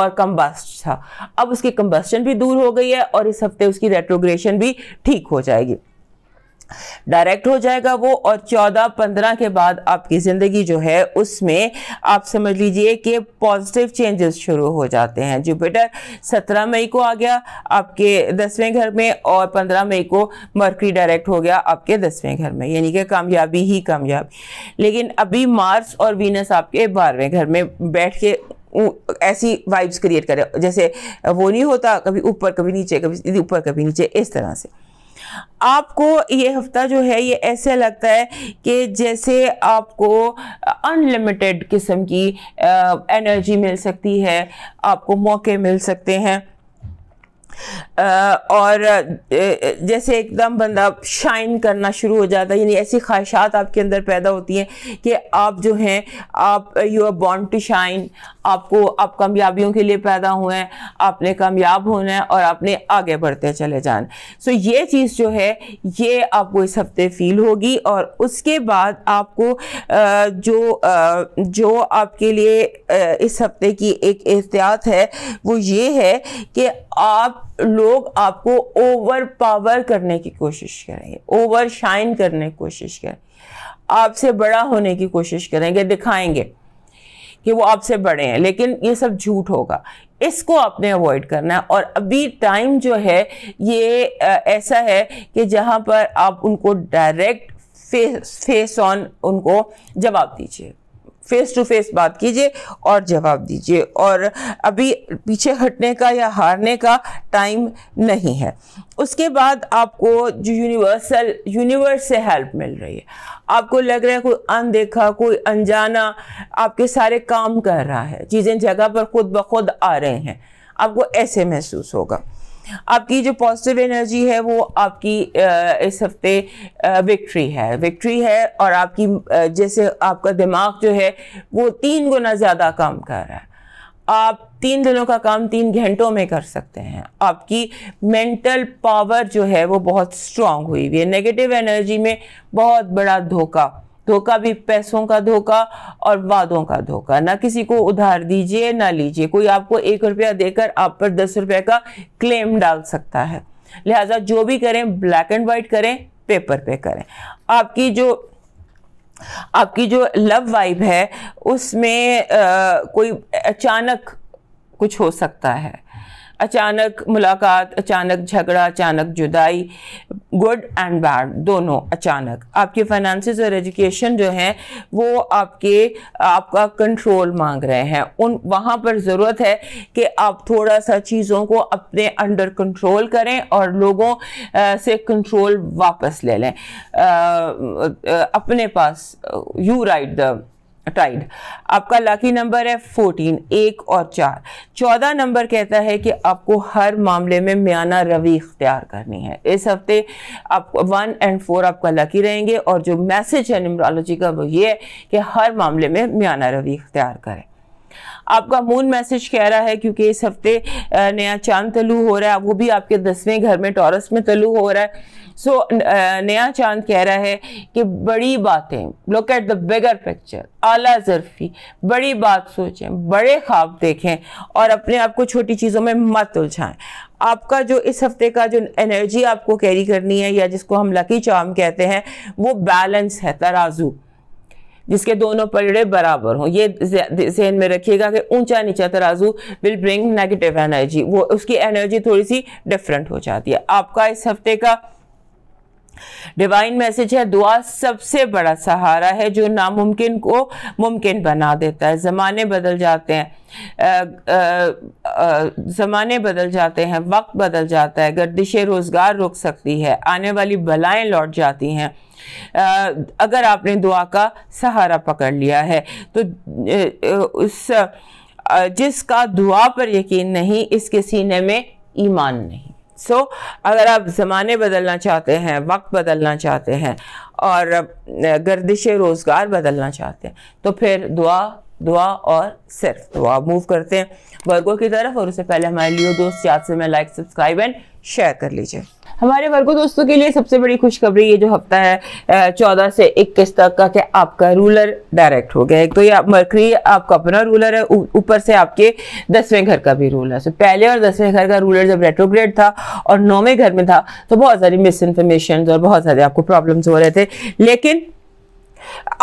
A: और कम्बस्ट था अब उसकी कम्बस्टन भी दूर हो गई है और इस हफ्ते उसकी रेट्रोग्रेशन भी ठीक हो जाएगी डायरेक्ट हो जाएगा वो और चौदह पंद्रह के बाद आपकी ज़िंदगी जो है उसमें आप समझ लीजिए कि पॉजिटिव चेंजेस शुरू हो जाते हैं जुपिटर सत्रह मई को आ गया आपके दसवें घर में और पंद्रह मई को मर्करी डायरेक्ट हो गया आपके दसवें घर में यानी कि कामयाबी ही कामयाबी लेकिन अभी मार्स और वीनस आपके बारहवें घर में बैठ के ऐसी वाइब्स क्रिएट करे जैसे वो नहीं होता कभी ऊपर कभी नीचे कभी ऊपर कभी नीचे इस तरह से आपको ये हफ्ता जो है ये ऐसे लगता है कि जैसे आपको अनलिमिटेड किस्म की एनर्जी मिल सकती है आपको मौके मिल सकते हैं और जैसे एकदम बंदा शाइन करना शुरू हो जाता है यानी ऐसी ख्वाहिशात आपके अंदर पैदा होती हैं कि आप जो हैं आप you are bound to shine आपको आप कामयाबियों के लिए पैदा हुए हैं आपने कामयाब होना है और आपने आगे बढ़ते चले जाना सो so, ये चीज़ जो है ये आपको इस हफ्ते फील होगी और उसके बाद आपको जो जो आपके लिए इस हफ्ते की एक एहतियात है वो ये है कि आप लोग आपको ओवर पावर करने की कोशिश करेंगे ओवर शाइन करने की कोशिश करें आपसे बड़ा होने की कोशिश करेंगे दिखाएंगे कि वो आपसे बड़े हैं लेकिन ये सब झूठ होगा इसको आपने अवॉइड करना है और अभी टाइम जो है ये ऐसा है कि जहाँ पर आप उनको डायरेक्ट फेस फेस ऑन उनको जवाब दीजिए फेस टू फेस बात कीजिए और जवाब दीजिए और अभी पीछे हटने का या हारने का टाइम नहीं है उसके बाद आपको जो यूनिवर्सल यूनिवर्स से हेल्प मिल रही है आपको लग रहा है कोई अनदेखा कोई अनजाना आपके सारे काम कर रहा है चीज़ें जगह पर खुद ब खुद आ रहे हैं आपको ऐसे महसूस होगा आपकी जो पॉजिटिव एनर्जी है वो आपकी इस हफ्ते विक्ट्री है विक्ट्री है और आपकी जैसे आपका दिमाग जो है वो तीन गुना ज़्यादा काम कर रहा है आप तीन दिनों का काम तीन घंटों में कर सकते हैं आपकी मेंटल पावर जो है वो बहुत स्ट्रांग हुई हुई है नेगेटिव एनर्जी में बहुत बड़ा धोखा धोखा भी पैसों का धोखा और वादों का धोखा ना किसी को उधार दीजिए ना लीजिए कोई आपको एक रुपया देकर आप पर दस रुपये का क्लेम डाल सकता है लिहाजा जो भी करें ब्लैक एंड वाइट करें पेपर पे करें आपकी जो आपकी जो लव वाइब है उसमें आ, कोई अचानक कुछ हो सकता है अचानक मुलाकात अचानक झगड़ा अचानक जुदाई गुड एंड बैड दोनों अचानक आपके फाइनेंसिस और एजुकेशन जो है वो आपके आपका कंट्रोल मांग रहे हैं उन वहाँ पर ज़रूरत है कि आप थोड़ा सा चीज़ों को अपने अंडर कंट्रोल करें और लोगों से कंट्रोल वापस ले लें अपने पास यू राइट द टाइड आपका लकी नंबर है फोर्टीन एक और चार चौदह नंबर कहता है कि आपको हर मामले में म्याना रवि इख्तियार करनी है इस हफ्ते आप वन एंड फोर आपका लकी रहेंगे और जो मैसेज है न्यूमरोलॉजी का वो ये है कि हर मामले में म्याना रवि इख्तियार करें आपका मून मैसेज कह रहा है क्योंकि इस हफ्ते नया चांद तलु हो रहा है वो भी आपके दसवें घर में टॉरस में तलु हो रहा है सो so, नया चांद कह रहा है कि बड़ी बातें look at the bigger picture आला जरफी बड़ी बात सोचें बड़े ख्वाब देखें और अपने आप को छोटी चीज़ों में मत उलझाएं आपका जो इस हफ्ते का जो एनर्जी आपको कैरी करनी है या जिसको हम लकी चाम कहते हैं वो बैलेंस है तराजू जिसके दोनों पलड़े बराबर हों ये जहन में रखिएगा कि ऊंचा नीचा तराजू विल ब्रिंग नेगेटिव एनर्जी वो उसकी एनर्जी थोड़ी सी डिफरेंट हो जाती है आपका इस हफ्ते का डिवाइन मैसेज है दुआ सबसे बड़ा सहारा है जो नामुमकिन को मुमकिन बना देता है ज़माने बदल जाते हैं ज़माने बदल जाते हैं वक्त बदल जाता है गर्दिश रोज़गार रुक सकती है आने वाली बलाएं लौट जाती हैं अगर आपने दुआ का सहारा पकड़ लिया है तो उस जिसका दुआ पर यकीन नहीं इसके सीने में ईमान नहीं सो so, अगर आप ज़माने बदलना चाहते हैं वक्त बदलना चाहते हैं और गर्दिश रोज़गार बदलना चाहते हैं तो फिर दुआ दुआ और सिर्फ दुआ मूव करते हैं वर्गों की तरफ और उससे पहले हमारे लिए दोस्त याद से मैं लाइक सब्सक्राइब एंड शेयर कर लीजिए हमारे वर्गो दोस्तों के लिए सबसे बड़ी खुशखबरी ये जो हफ्ता है चौदह से इक्कीस तक का कि आपका रूलर डायरेक्ट हो गया है तो ये मरकरी आपका अपना रूलर है ऊपर से आपके दसवें घर का भी रूलर है पहले और दसवें घर का रूलर जब रेट्रोग्रेड था और नौवें घर में था तो बहुत सारी मिस इन्फॉर्मेशन और बहुत सारे आपको प्रॉब्लम्स हो रहे थे लेकिन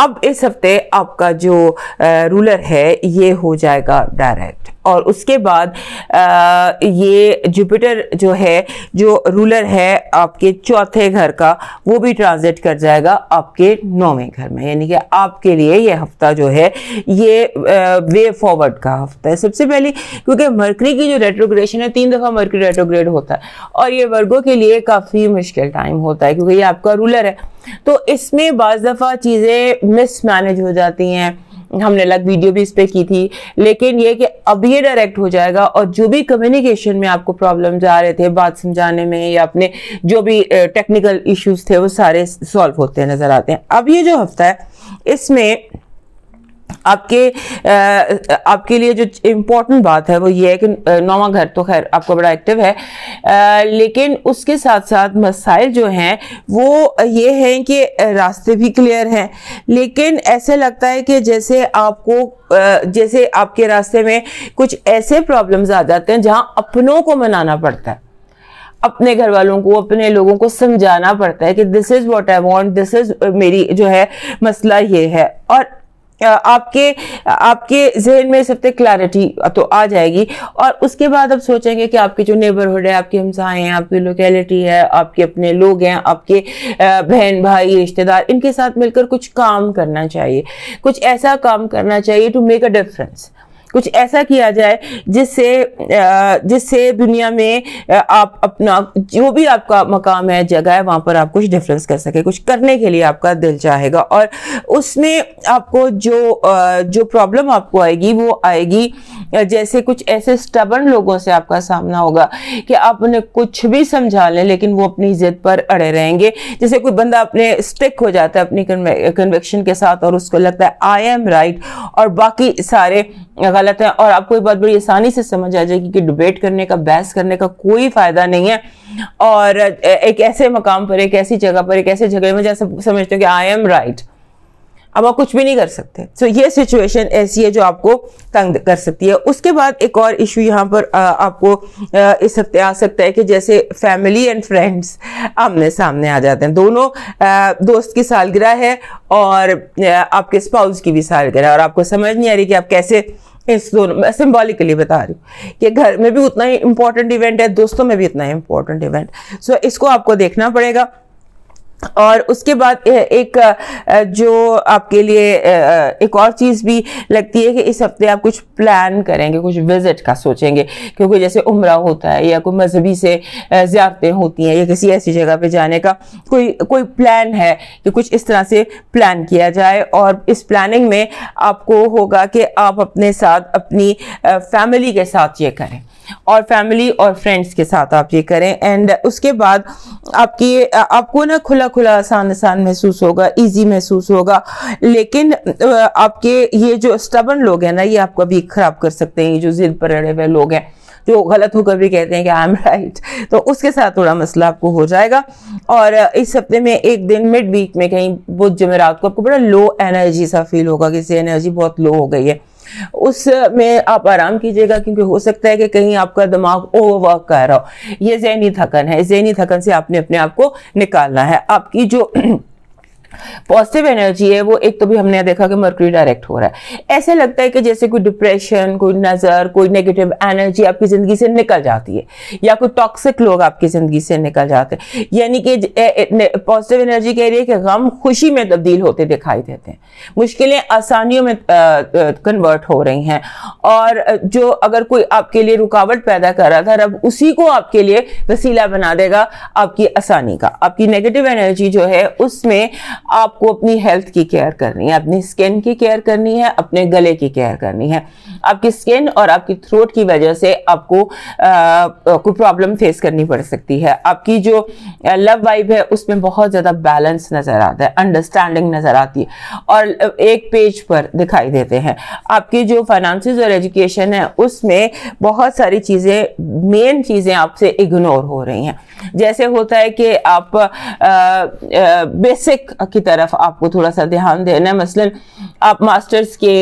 A: अब इस हफ्ते आपका जो रूलर है ये हो जाएगा डायरेक्ट और उसके बाद आ, ये जुपिटर जो है जो रूलर है आपके चौथे घर का वो भी ट्रांजिट कर जाएगा आपके नौवें घर में यानी कि आपके लिए ये हफ्ता जो है ये आ, वे फॉरवर्ड का हफ्ता है सबसे पहले क्योंकि मरकरी की जो रेट्रोग्रेशन है तीन दफ़ा मरकरी रेट्रोग्रेड होता है और ये वर्गों के लिए काफ़ी मुश्किल टाइम होता है क्योंकि ये आपका रूलर है तो इसमें बज दफ़ा चीज़ें मिसमैनेज हो जाती हैं हमने अलग वीडियो भी इस पर की थी लेकिन ये कि अब ये डायरेक्ट हो जाएगा और जो भी कम्युनिकेशन में आपको प्रॉब्लम आ रहे थे बात समझाने में या अपने जो भी टेक्निकल इश्यूज थे वो सारे सॉल्व होते नज़र आते हैं अब ये जो हफ्ता है इसमें आपके आ, आपके लिए जो इम्पोर्टेंट बात है वो ये है कि नौवा घर तो खैर आपका बड़ा एक्टिव है आ, लेकिन उसके साथ साथ मसाइल जो हैं वो ये हैं कि रास्ते भी क्लियर हैं लेकिन ऐसे लगता है कि जैसे आपको जैसे आपके रास्ते में कुछ ऐसे प्रॉब्लम्स आ जाते हैं जहां अपनों को मनाना पड़ता है अपने घर वालों को अपने लोगों को समझाना पड़ता है कि this is what I want this is मेरी जो है मसला ये है और आपके आपके जहन में सबसे क्लैरिटी तो आ जाएगी और उसके बाद आप सोचेंगे कि आपके जो नेबरहुड है आपके हमसाए हैं आपकी लोकेलिटी है आपके अपने लोग हैं आपके बहन भाई रिश्तेदार इनके साथ मिलकर कुछ काम करना चाहिए कुछ ऐसा काम करना चाहिए टू मेक अ डिफरेंस कुछ ऐसा किया जाए जिससे जिससे दुनिया में आप अपना जो भी आपका मकाम है जगह है वहाँ पर आप कुछ डिफरेंस कर सके कुछ करने के लिए आपका दिल चाहेगा और उसमें आपको जो जो प्रॉब्लम आपको आएगी वो आएगी जैसे कुछ ऐसे स्टबन लोगों से आपका सामना होगा कि आप उन्हें कुछ भी समझा लें लेकिन वो अपनी जिद पर अड़े रहेंगे जैसे कोई बंदा अपने स्टिक हो जाता है अपनी कन्वेक्शन के साथ और उसको लगता है आई एम राइट और बाकी सारे गलत है और आपको ये बात बड़ी आसानी से समझ आ जाएगी कि डिबेट करने का बहस करने का कोई फ़ायदा नहीं है और एक ऐसे मकाम पर एक ऐसी जगह पर एक ऐसे झगड़े में जैसे समझते हो कि आई एम राइट अब आप कुछ भी नहीं कर सकते सो so, ये सिचुएशन ऐसी है जो आपको तंग कर सकती है उसके बाद एक और इशू यहाँ पर आ, आपको आ, इस हफ्ते आ सकता है कि जैसे फैमिली एंड फ्रेंड्स आमने सामने आ जाते हैं दोनों आ, दोस्त की सालगिरह है और आ, आपके स्पाउस की भी सालगिरह और आपको समझ नहीं आ रही कि आप कैसे इस दोनों मैं सिम्बॉलिकली बता रही हूँ कि घर में भी उतना ही इम्पोर्टेंट इवेंट है दोस्तों में भी इतना ही इम्पोर्टेंट इवेंट सो इसको आपको देखना पड़ेगा और उसके बाद एक जो आपके लिए एक और चीज़ भी लगती है कि इस हफ्ते आप कुछ प्लान करेंगे कुछ विज़िट का सोचेंगे क्योंकि जैसे उम्र होता है या कोई मजहबी से ज़्यारतें होती हैं या किसी ऐसी जगह पे जाने का कोई कोई प्लान है कि कुछ इस तरह से प्लान किया जाए और इस प्लानिंग में आपको होगा कि आप अपने साथ अपनी फैमिली के साथ ये करें और फैमिली और फ्रेंड्स के साथ आप ये करें एंड उसके बाद आपकी आपको ना खुला खुला आसान आसान महसूस होगा इजी महसूस होगा लेकिन आपके ये जो स्टबन लोग हैं ना ये आपको भी खराब कर सकते हैं ये जो जिद पर अड़े हुए लोग हैं जो गलत होकर भी कहते हैं कि आई एम राइट तो उसके साथ थोड़ा मसला आपको हो जाएगा और इस हफ्ते में एक दिन मिड वीक में कहीं बुध जमेरात को आपको बड़ा लो एनर्जी सा फील होगा किसी एनर्जी बहुत लो हो गई है उस में आप आराम कीजिएगा क्योंकि हो सकता है कि कहीं आपका दिमाग ओवरवर्क कर रहा हो ये जहनी थकन है जहनी थकन से आपने अपने आप को निकालना है आपकी जो पॉजिटिव एनर्जी है वो एक तो भी हमने देखा कि मर्क्री डायरेक्ट हो रहा है ऐसे लगता है कि जैसे कोई डिप्रेशन कोई नज़र कोई नेगेटिव एनर्जी आपकी ज़िंदगी से निकल जाती है या कोई टॉक्सिक लोग आपकी ज़िंदगी से निकल जाते हैं यानी कि पॉजिटिव एनर्जी कह रही है कि गम खुशी में तब्दील होते दिखाई देते हैं मुश्किलें आसानियों में कन्वर्ट हो रही हैं और जो अगर कोई आपके लिए रुकावट पैदा कर रहा था रब उसी को आपके लिए वसीला बना देगा आपकी आसानी का आपकी नेगेटिव एनर्जी जो है उसमें आपको अपनी हेल्थ की केयर करनी है अपनी स्किन की केयर करनी है अपने गले की केयर करनी है आपकी स्किन और आपकी थ्रोट की वजह से आपको कोई प्रॉब्लम फेस करनी पड़ सकती है आपकी जो लव वाइब है उसमें बहुत ज़्यादा बैलेंस नज़र आता है अंडरस्टैंडिंग नज़र आती है और एक पेज पर दिखाई देते हैं आपकी जो फाइनेंस और एजुकेशन है उसमें बहुत सारी चीज़ें मेन चीज़ें आपसे इग्नोर हो रही हैं जैसे होता है कि आप आ, आ, बेसिक की तरफ आपको थोड़ा सा ध्यान देना है मसलन आप मास्टर्स के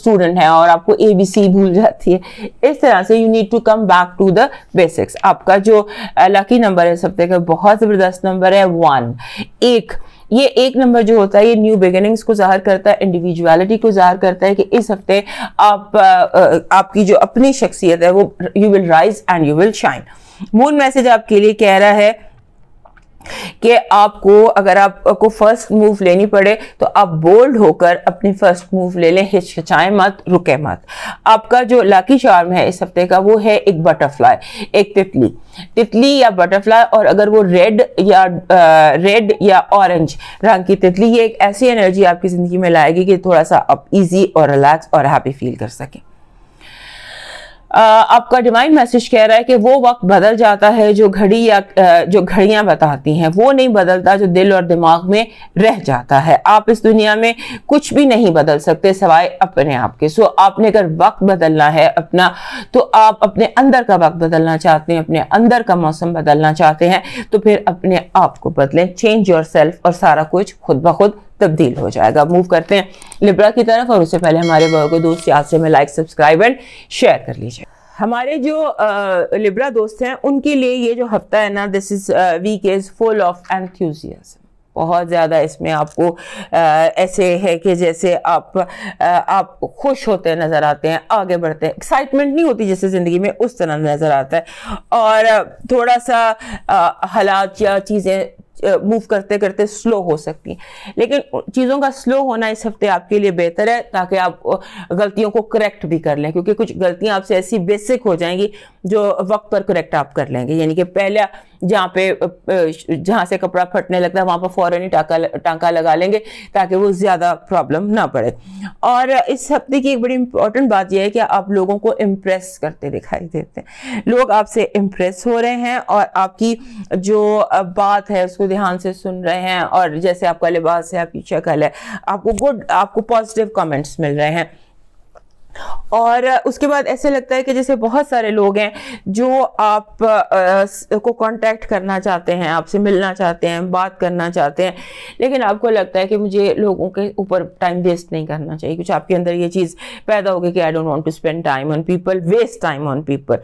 A: स्टूडेंट uh, हैं और आपको ए बी सी भूल जाती है इस तरह से you need to come back to the basics आपका जो लकी नंबर है सबसे का बहुत ज़बरदस्त नंबर है वन एक ये एक नंबर जो होता है ये न्यू बिगिनिंग्स को ज़ाहिर करता है इंडिविजुअलिटी को ज़ाहिर करता है कि इस हफ्ते आप आ, आपकी जो अपनी शख्सियत है वो you will rise and you will shine moon message आपके लिए कह रहा है कि आपको अगर आपको फर्स्ट मूव लेनी पड़े तो आप बोल्ड होकर अपनी फर्स्ट मूव ले लें हिचकिचाएं मत रुके मत आपका जो लाकी शार्म है इस हफ्ते का वो है एक बटरफ्लाई एक तितली तितली या बटरफ्लाई और अगर वो रेड या आ, रेड या ऑरेंज रंग की तितली ये एक ऐसी एनर्जी आपकी ज़िंदगी में लाएगी कि थोड़ा सा आप इजी और रिलैक्स और हैप्पी फील कर सकें आपका डिवाइन मैसेज कह रहा है कि वो वक्त बदल जाता है जो घड़ी या जो घड़ियां बताती हैं वो नहीं बदलता जो दिल और दिमाग में रह जाता है आप इस दुनिया में कुछ भी नहीं बदल सकते सवाए अपने आप के सो आपने अगर वक्त बदलना है अपना तो आप अपने अंदर का वक्त बदलना चाहते हैं अपने अंदर का मौसम बदलना चाहते हैं तो फिर अपने आप को बदलें चेंज योर सेल्फ और सारा कुछ खुद ब खुद तब्दील हो जाएगा मूव करते हैं लिब्रा की तरफ और उससे पहले हमारे वर्ग दोस्त याद से लाइक सब्सक्राइब एंड शेयर कर लीजिए हमारे जो आ, लिब्रा दोस्त हैं उनके लिए ये जो हफ्ता है ना this is week is full of enthusiasm बहुत ज़्यादा इसमें आपको आ, ऐसे है कि जैसे आप आ, आप खुश होते नज़र आते हैं आगे बढ़ते हैं एक्साइटमेंट नहीं होती जैसे ज़िंदगी में उस तरह नज़र आता है और थोड़ा सा हालात या चीज़ें मूव करते करते स्लो हो सकती हैं लेकिन चीज़ों का स्लो होना इस हफ्ते आपके लिए बेहतर है ताकि आप गलतियों को करेक्ट भी कर लें क्योंकि कुछ गलतियां आपसे ऐसी बेसिक हो जाएंगी जो वक्त पर करेक्ट आप कर लेंगे यानी कि पहला जहाँ पे जहाँ से कपड़ा फटने लगता है वहाँ पर फ़ौरन ही टाका टाँका लगा लेंगे ताकि वो ज़्यादा प्रॉब्लम ना पड़े और इस हफ्ते की एक बड़ी इंपॉर्टेंट बात यह है कि आप लोगों को इम्प्रेस करते दिखाई देते हैं लोग आपसे इम्प्रेस हो रहे हैं और आपकी जो बात है उसको ध्यान से सुन रहे हैं और जैसे आपका लिबास है आपकी शक्ल है आपको गुड आपको पॉजिटिव कमेंट्स मिल रहे हैं और उसके बाद ऐसे लगता है कि जैसे बहुत सारे लोग हैं जो आप आ, को कांटेक्ट करना चाहते हैं आपसे मिलना चाहते हैं बात करना चाहते हैं लेकिन आपको लगता है कि मुझे लोगों के ऊपर टाइम वेस्ट नहीं करना चाहिए कुछ आपके अंदर ये चीज़ पैदा होगी कि I don't want to spend time on people waste time on people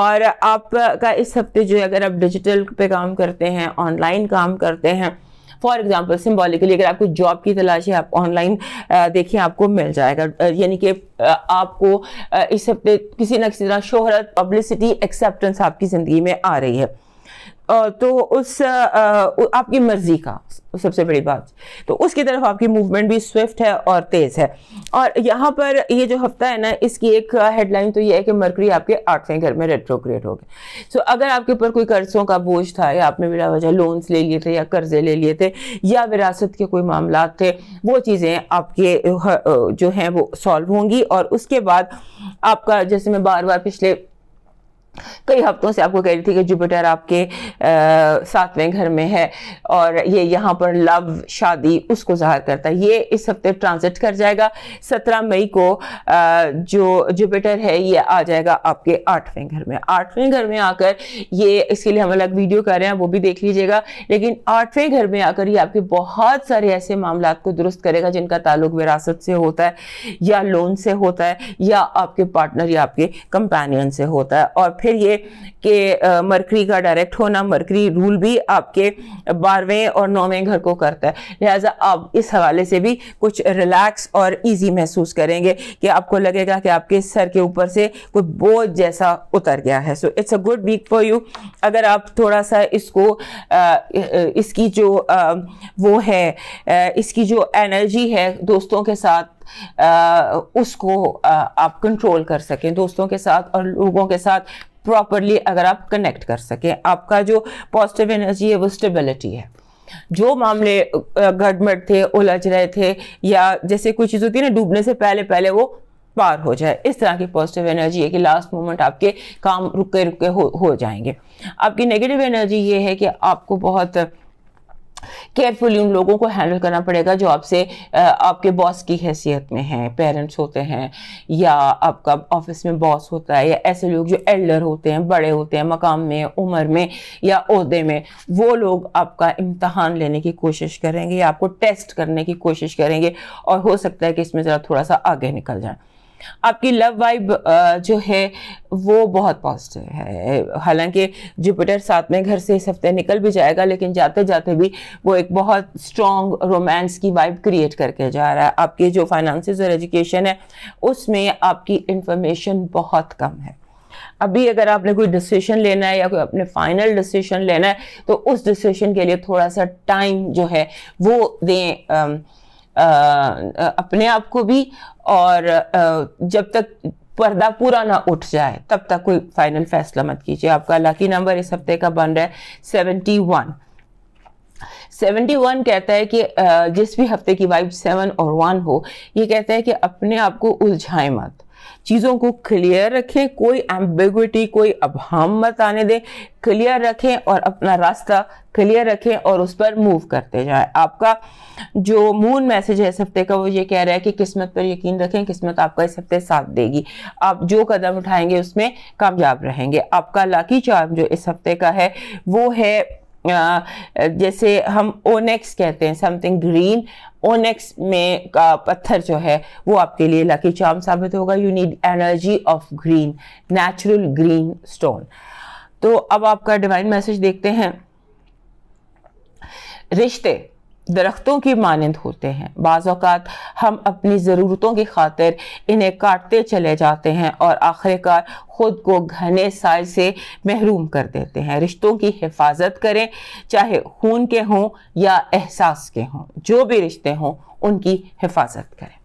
A: और आपका इस हफ्ते जो है अगर आप डिजिटल पे काम करते हैं ऑनलाइन काम करते हैं फॉर एग्जाम्पल सिम्बॉलिकली अगर आपको जॉब की तलाश है आप ऑनलाइन देखिए आपको मिल जाएगा यानी कि आपको इस हफ्ते किसी ना किसी तरह शोहरत पब्लिसिटी एक्सेप्टेंस आपकी ज़िंदगी में आ रही है तो उस आपकी मर्जी का सबसे बड़ी बात तो उसकी तरफ आपकी मूवमेंट भी स्विफ्ट है और तेज़ है और यहाँ पर ये जो हफ्ता है ना इसकी एक हेडलाइन तो ये है कि मरकरी आपके आठवें घर में रेट्रोक्रिएट हो गए सो अगर आपके ऊपर कोई कर्जों का बोझ था या आपने बिला वजह लोन्स ले लिए थे या कर्जे ले लिए थे या विरासत के कोई मामला थे वो चीज़ें आपके जो हैं वो सॉल्व होंगी और उसके बाद आपका जैसे मैं बार बार पिछले कई हफ्तों से आपको कह रही थी कि जुपिटर आपके सातवें घर में है और ये यहाँ पर लव शादी उसको जाहिर करता है ये इस हफ्ते ट्रांजिट कर जाएगा सत्रह मई को आ, जो जुपिटर है ये आ जाएगा आपके आठवें घर में आठवें घर में आकर ये इसके लिए हम अलग वीडियो कर रहे हैं वो भी देख लीजिएगा लेकिन आठवें घर में आकर ये आपके बहुत सारे ऐसे मामला को दुरुस्त करेगा जिनका ताल्लुक विरासत से होता है या लोन से होता है या आपके पार्टनर या आपके कंपेनियन से होता है और फिर ये कि मरकरी का डायरेक्ट होना मरकरी रूल भी आपके बारहवें और नौवें घर को करता है लिहाजा आप इस हवाले से भी कुछ रिलैक्स और ईजी महसूस करेंगे कि आपको लगेगा कि आपके सर के ऊपर से कोई बोझ जैसा उतर गया है so it's a good week for you अगर आप थोड़ा सा इसको आ, इसकी जो आ, वो है आ, इसकी जो एनर्जी है दोस्तों के साथ आ, उसको आ, आप कंट्रोल कर सकें दोस्तों के साथ और लोगों के साथ प्रॉपरली अगर आप कनेक्ट कर सकें आपका जो पॉजिटिव एनर्जी है वो स्टेबिलिटी है जो मामले गड़बड़ थे उलझ रहे थे या जैसे कोई चीज़ होती है ना डूबने से पहले पहले वो पार हो जाए इस तरह की पॉजिटिव एनर्जी है कि लास्ट मोमेंट आपके काम रुके रुके हो, हो जाएंगे आपकी नेगेटिव एनर्जी ये है कि आपको बहुत केयरफुली उन लोगों को हैंडल करना पड़ेगा जो आपसे आपके बॉस की हैसियत में हैं पेरेंट्स होते हैं या आपका ऑफिस में बॉस होता है या ऐसे लोग जो एल्डर होते हैं बड़े होते हैं मकाम में उम्र में या अहदे में वो लोग आपका इम्तहान लेने की कोशिश करेंगे या आपको टेस्ट करने की कोशिश करेंगे और हो सकता है कि इसमें ज़रा थोड़ा सा आगे निकल जाए आपकी लव वाइब जो है वो बहुत पॉजिटिव है हालांकि जुपिटर साथ में घर से इस हफ्ते निकल भी जाएगा लेकिन जाते जाते भी वो एक बहुत स्ट्रॉन्ग रोमांस की वाइब क्रिएट करके जा रहा है आपके जो फाइनेंस और एजुकेशन है उसमें आपकी इंफॉर्मेशन बहुत कम है अभी अगर आपने कोई डिसीशन लेना है या कोई अपने फाइनल डिसीशन लेना है तो उस डिसीशन के लिए थोड़ा सा टाइम जो है वो दें अपने आप को भी और जब तक पर्दा पूरा ना उठ जाए तब तक कोई फाइनल फैसला मत कीजिए आपका लकी नंबर इस हफ्ते का बन रहा है सेवेंटी वन वन कहता है कि जिस भी हफ्ते की वाइब सेवन और वन हो ये कहता है कि अपने आप को उलझाए मत चीज़ों को क्लियर रखें कोई एम्बिग्विटी कोई अभाम मत आने दें क्लियर रखें और अपना रास्ता क्लियर रखें और उस पर मूव करते जाए आपका जो मून मैसेज है इस हफ्ते का वो ये कह रहा है कि किस्मत पर यकीन रखें किस्मत आपका इस हफ्ते साथ देगी आप जो कदम उठाएंगे उसमें कामयाब रहेंगे आपका लाकी चार्म जो इस हफ्ते का है वो है जैसे हम ओनेक्स कहते हैं समथिंग ग्रीन ओनेक्स में का पत्थर जो है वो आपके लिए लकी चार्म साबित होगा you need energy of green natural green stone तो अब आपका डिवाइन मैसेज देखते हैं रिश्ते दरख्तों की मानंद होते हैं बाज़ात हम अपनी ज़रूरतों की खातिर इन्हें काटते चले जाते हैं और आखिरकार ख़ुद को घने साय से महरूम कर देते हैं रिश्तों की हिफाजत करें चाहे खून के हों या एहसास के हों जो भी रिश्ते हों उनकी हिफाजत करें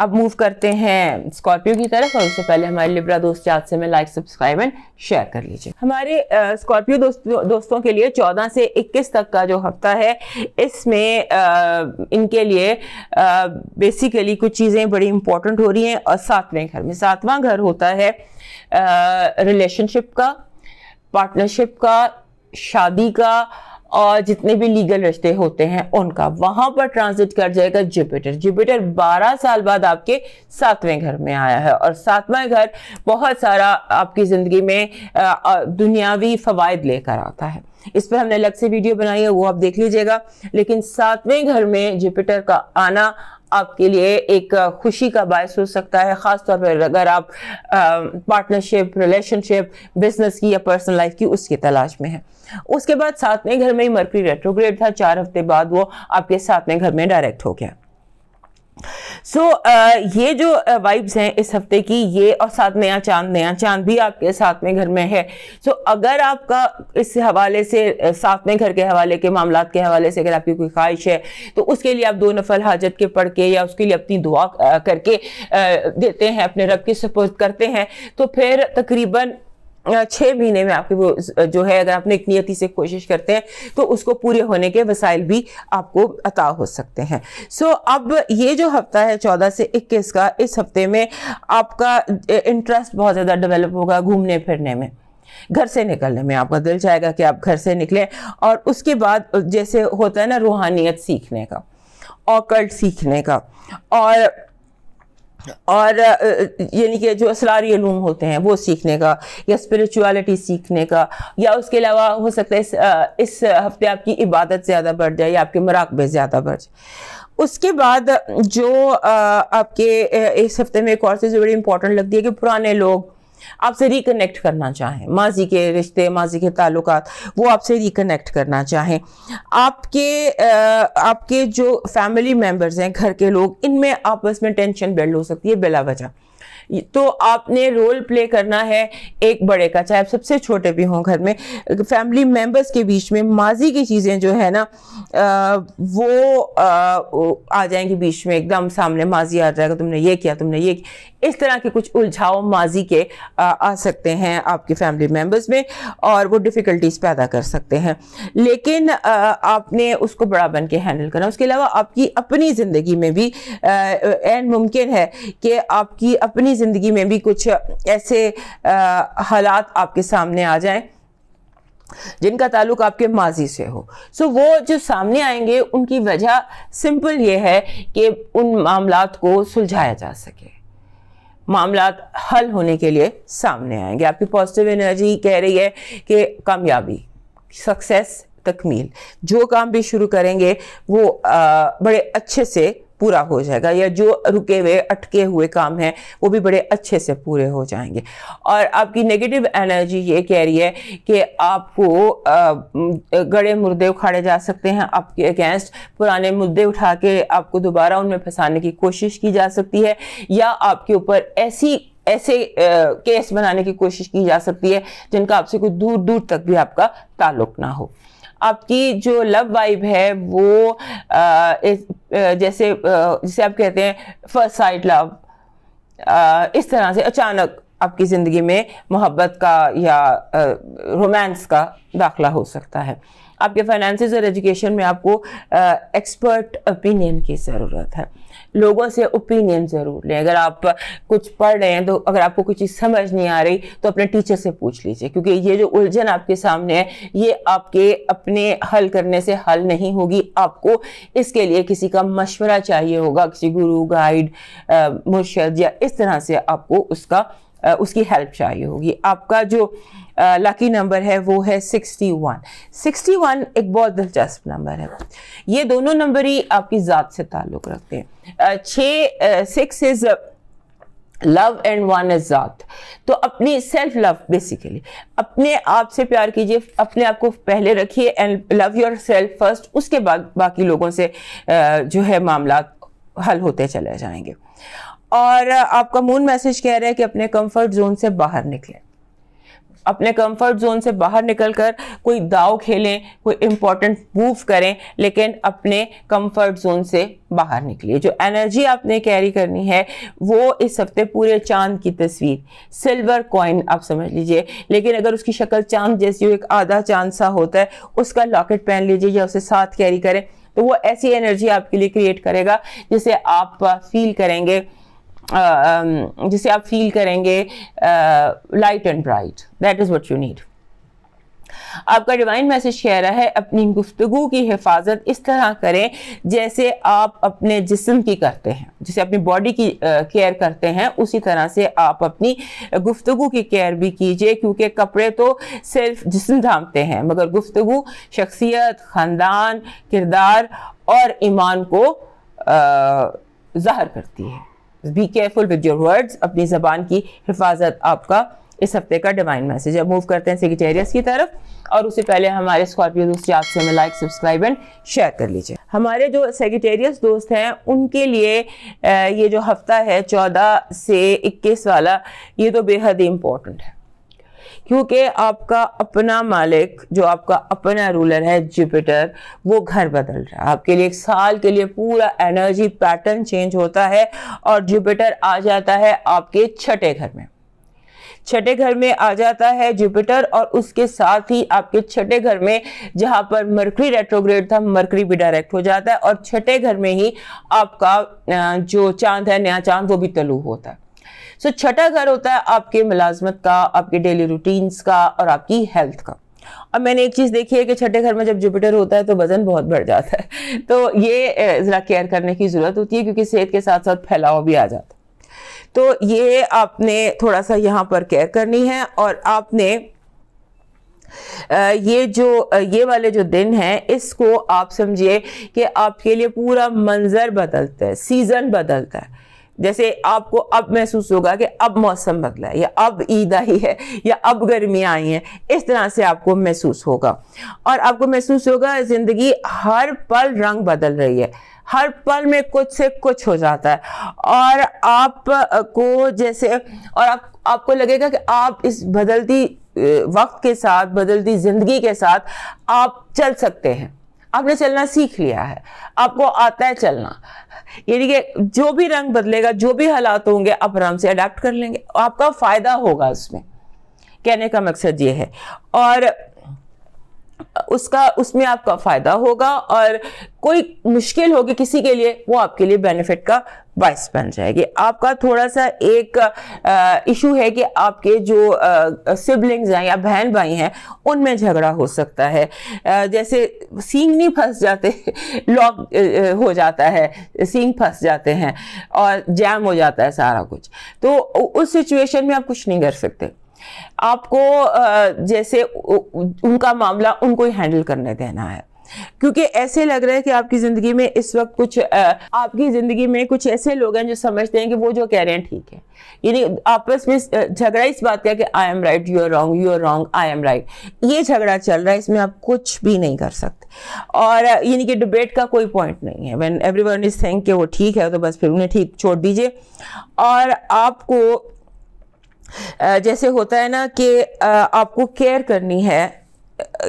A: अब मूव करते हैं स्कॉर्पियो की तरफ और उससे पहले हमारे लिब्रा दोस्त याद से लाइक सब्सक्राइब एंड शेयर कर लीजिए हमारे स्कॉर्पियो दोस्त, दोस्तों के लिए 14 से 21 तक का जो हफ्ता है इसमें इनके लिए बेसिकली कुछ चीज़ें बड़ी इंपॉर्टेंट हो रही हैं और सातवें घर में सातवां घर होता है रिलेशनशिप का पार्टनरशिप का शादी का और जितने भी लीगल रिश्ते होते हैं उनका वहां पर ट्रांसिट कर जाएगा जुपिटर जुपिटर 12 साल बाद आपके सातवें घर में आया है और सातवां घर बहुत सारा आपकी ज़िंदगी में दुनियावी फ़वाद लेकर आता है इस पर हमने अलग से वीडियो बनाई है वो आप देख लीजिएगा लेकिन सातवें घर में जुपिटर का आना आपके लिए एक खुशी का बायस हो सकता है ख़ासतौर पर अगर आप पार्टनरशिप रिलेशनशिप बिजनेस की या पर्सनल लाइफ की उसकी तलाश में है उसके बाद साथ में घर में ही मर्करी रेट्रोग्रेड था चार हफ्ते बाद वो आपके साथ में घर में डायरेक्ट हो गया सो so, uh, ये जो वाइब्स uh, हैं इस हफ्ते की ये और साथ नया चांद नया चांद भी आपके साथ में घर में है सो so, अगर आपका इस हवाले से uh, साथ में घर के हवाले के मामला के हवाले से अगर आपकी कोई ख्वाहिश है तो उसके लिए आप दो नफल हाजत के पढ़ के या उसके लिए अपनी दुआ uh, करके देते हैं अपने रब के सपोर्ट करते हैं तो फिर तकरीबन छः महीने में आपके वो जो है अगर आप एक नियति से कोशिश करते हैं तो उसको पूरे होने के वसाइल भी आपको अता हो सकते हैं सो so, अब ये जो हफ्ता है चौदह से इक्कीस का इस हफ्ते में आपका इंटरेस्ट बहुत ज़्यादा डेवलप होगा घूमने फिरने में घर से निकलने में आपका दिल चाहेगा कि आप घर से निकलें और उसके बाद जैसे होता है ना रूहानियत सीखने का औकल्ट सीखने का और और यानी कि जो असरारी लूम होते हैं वो सीखने का या स्पिरिचुअलिटी सीखने का या उसके अलावा हो सकता है इस, इस हफ्ते आपकी इबादत ज़्यादा बढ़ जाए या आपके मराकबे ज़्यादा बढ़ जाए उसके बाद जो आपके इस हफ्ते में एक और चीज़ बड़ी इंपॉर्टेंट लगती है कि पुराने लोग आपसे रिकनेक्ट करना चाहें माजी के रिश्ते माजी के ताल्लुक वो आपसे रिकनेक्ट करना चाहें आपके आपके जो फैमिली मेम्बर्स हैं घर के लोग इनमें आपस में टेंशन बिल्ड हो सकती है बिला वजह तो आपने रोल प्ले करना है एक बड़े का चाहे आप सबसे छोटे भी हों घर में फैमिली मेम्बर्स के बीच में माजी की चीज़ें जो है ना आ, वो आ, आ जाएंगी बीच में एकदम सामने माजी आ जाएगा तुमने ये किया तुमने ये किया इस तरह के कुछ उलझाओ माजी के आ, आ सकते हैं आपके फैमिली मेम्बर्स में और वो डिफ़िकल्टीज पैदा कर सकते हैं लेकिन आ, आपने उसको बड़ा बन के हैंडल करना उसके अलावा आपकी अपनी ज़िंदगी में भी एंड मुमकिन है कि आपकी अपनी ज़िंदगी में भी कुछ ऐसे हालात आपके सामने आ जाएं जिनका ताल्लुक आपके माजी से हो सो वो जो सामने आएंगे उनकी वजह सिंपल ये है कि उन मामला को सुलझाया जा सके मामला हल होने के लिए सामने आएंगे आपकी पॉजिटिव एनर्जी कह रही है कि कामयाबी सक्सेस तकमील जो काम भी शुरू करेंगे वो आ, बड़े अच्छे से पूरा हो जाएगा या जो रुके हुए अटके हुए काम हैं वो भी बड़े अच्छे से पूरे हो जाएंगे और आपकी नेगेटिव एनर्जी ये कह रही है कि आपको गड़े मुर्दे उखाड़े जा सकते हैं आपके अगेंस्ट पुराने मुद्दे उठा के आपको दोबारा उनमें फंसाने की कोशिश की जा सकती है या आपके ऊपर ऐसी ऐसे केस बनाने की कोशिश की जा सकती है जिनका आपसे कोई दूर दूर तक भी आपका ताल्लुक ना हो आपकी जो लव वाइब है वो आ, इस, जैसे जैसे आप कहते हैं फर्स्ट साइड लव इस तरह से अचानक आपकी ज़िंदगी में मोहब्बत का या रोमांस का दाखला हो सकता है आपके फाइनेंसिस और एजुकेशन में आपको एक्सपर्ट ओपिनियन की ज़रूरत है लोगों से ओपिनियन ज़रूर लें अगर आप कुछ पढ़ रहे हैं तो अगर आपको कोई चीज़ समझ नहीं आ रही तो अपने टीचर से पूछ लीजिए क्योंकि ये जो उलझन आपके सामने है ये आपके अपने हल करने से हल नहीं होगी आपको इसके लिए किसी का मशवरा चाहिए होगा किसी गुरु गाइड मुर्शद या इस तरह से आपको उसका उसकी हेल्प चाहिए होगी आपका जो लकी नंबर है वो है 61 61 एक बहुत दिलचस्प नंबर है ये दोनों नंबर ही आपकी ज़ात से ताल्लुक़ रखते हैं छः six is love and one is ज़ात तो अपनी सेल्फ लव बेसिकली अपने आप से प्यार कीजिए अपने आप को पहले रखिए and love yourself first उसके बाद बाकी लोगों से जो है मामला हल होते चले जाएंगे और आपका मून मैसेज कह रहा है कि अपने कंफर्ट जोन से बाहर निकलें अपने कंफर्ट जोन से बाहर निकलकर कोई दाव खेलें कोई इम्पॉर्टेंट मूव करें लेकिन अपने कंफर्ट जोन से बाहर निकलिए जो एनर्जी आपने कैरी करनी है वो इस हफ्ते पूरे चांद की तस्वीर सिल्वर कॉइन आप समझ लीजिए लेकिन अगर उसकी शक्ल चांद जैसी हो एक आधा चांद सा होता है उसका लॉकेट पहन लीजिए या उसे साथ कैरी करें तो वो ऐसी एनर्जी आपके लिए क्रिएट करेगा जिसे आप फील करेंगे Uh, um, जिसे आप फील करेंगे light and bright that is what you need आपका डिवाइन मैसेज कह रहा है अपनी गुफ्तु की हिफाजत इस तरह करें जैसे आप अपने जिस्म की करते हैं जैसे अपनी बॉडी की केयर uh, करते हैं उसी तरह से आप अपनी गुफ्तु की केयर भी कीजिए क्योंकि कपड़े तो सिर्फ जिस्म धामते हैं मगर गुफ्तु शख्सियत ख़ानदान किरदार और ईमान को uh, ज़ाहर करती है be careful with your words अपनी ज़बान की हिफाजत आपका इस हफ्ते का डिवाइन मैसेज अब मूव करते हैं सेक्रेटेरियस की तरफ और उससे पहले हमारे स्कॉर्पियो दोस्त आपसे हमें लाइक सब्सक्राइब एंड शेयर कर लीजिए हमारे जो सेक्रेटेरियस दोस्त हैं उनके लिए ये जो हफ्ता है चौदह से इक्कीस वाला ये तो बेहद ही इम्पोर्टेंट है क्योंकि आपका अपना मालिक जो आपका अपना रूलर है जुपिटर वो घर बदल रहा है आपके लिए एक साल के लिए पूरा एनर्जी पैटर्न चेंज होता है और जुपिटर आ जाता है आपके छठे घर में छठे घर में आ जाता है जुपिटर और उसके साथ ही आपके छठे घर में जहां पर मरकरी रेट्रोग्रेड था मरकरी भी डायरेक्ट हो जाता है और छठे घर में ही आपका जो चांद है नया चांद वो भी तलु होता है सो so, छठा घर होता है आपके मुलाजमत का आपके डेली रूटीन्स का और आपकी हेल्थ का और मैंने एक चीज़ देखी है कि छठे घर में जब जुपिटर होता है तो वजन बहुत बढ़ जाता है तो ये ज़रा केयर करने की ज़रूरत होती है क्योंकि सेहत के साथ साथ फैलाव भी आ जाता है तो ये आपने थोड़ा सा यहाँ पर केयर करनी है और आपने ये जो ये वाले जो दिन हैं इसको आप समझिए कि आपके लिए पूरा मंज़र बदलता है सीज़न बदलता है जैसे आपको अब महसूस होगा कि अब मौसम बदला है या अब ईद आई है या अब गर्मियाँ आई हैं इस तरह से आपको महसूस होगा और आपको महसूस होगा ज़िंदगी हर पल रंग बदल रही है हर पल में कुछ से कुछ हो जाता है और आप को जैसे और आप आपको लगेगा कि आप इस बदलती वक्त के साथ बदलती ज़िंदगी के साथ आप चल सकते हैं आपने चलना सीख लिया है आपको आता है चलना यानी कि जो भी रंग बदलेगा जो भी हालात होंगे आप आराम से अडेप्ट कर लेंगे आपका फ़ायदा होगा उसमें कहने का मकसद ये है और उसका उसमें आपका फ़ायदा होगा और कोई मुश्किल होगी किसी के लिए वो आपके लिए बेनिफिट का बाइस बन जाएगी आपका थोड़ा सा एक इशू है कि आपके जो आ, सिबलिंग्स हैं या बहन भाई हैं उनमें झगड़ा हो सकता है आ, जैसे नहीं फंस जाते लॉक हो जाता है सींग फंस जाते हैं और जैम हो जाता है सारा कुछ तो उस सिचुएशन में आप कुछ नहीं कर सकते आपको जैसे उनका मामला उनको ही हैंडल करने देना है क्योंकि ऐसे लग रहा है कि आपकी ज़िंदगी में इस वक्त कुछ आपकी ज़िंदगी में कुछ ऐसे लोग हैं जो समझते हैं कि वो जो कह रहे हैं ठीक है यानी आपस में झगड़ा इस बात का कि I am right you are wrong you are wrong I am right ये झगड़ा चल रहा है इसमें आप कुछ भी नहीं कर सकते और यानी कि डिबेट का कोई पॉइंट नहीं है when everyone is think कि वो ठीक है तो बस फिर उन्हें ठीक छोड़ दीजिए और आपको जैसे होता है ना कि आपको केयर करनी है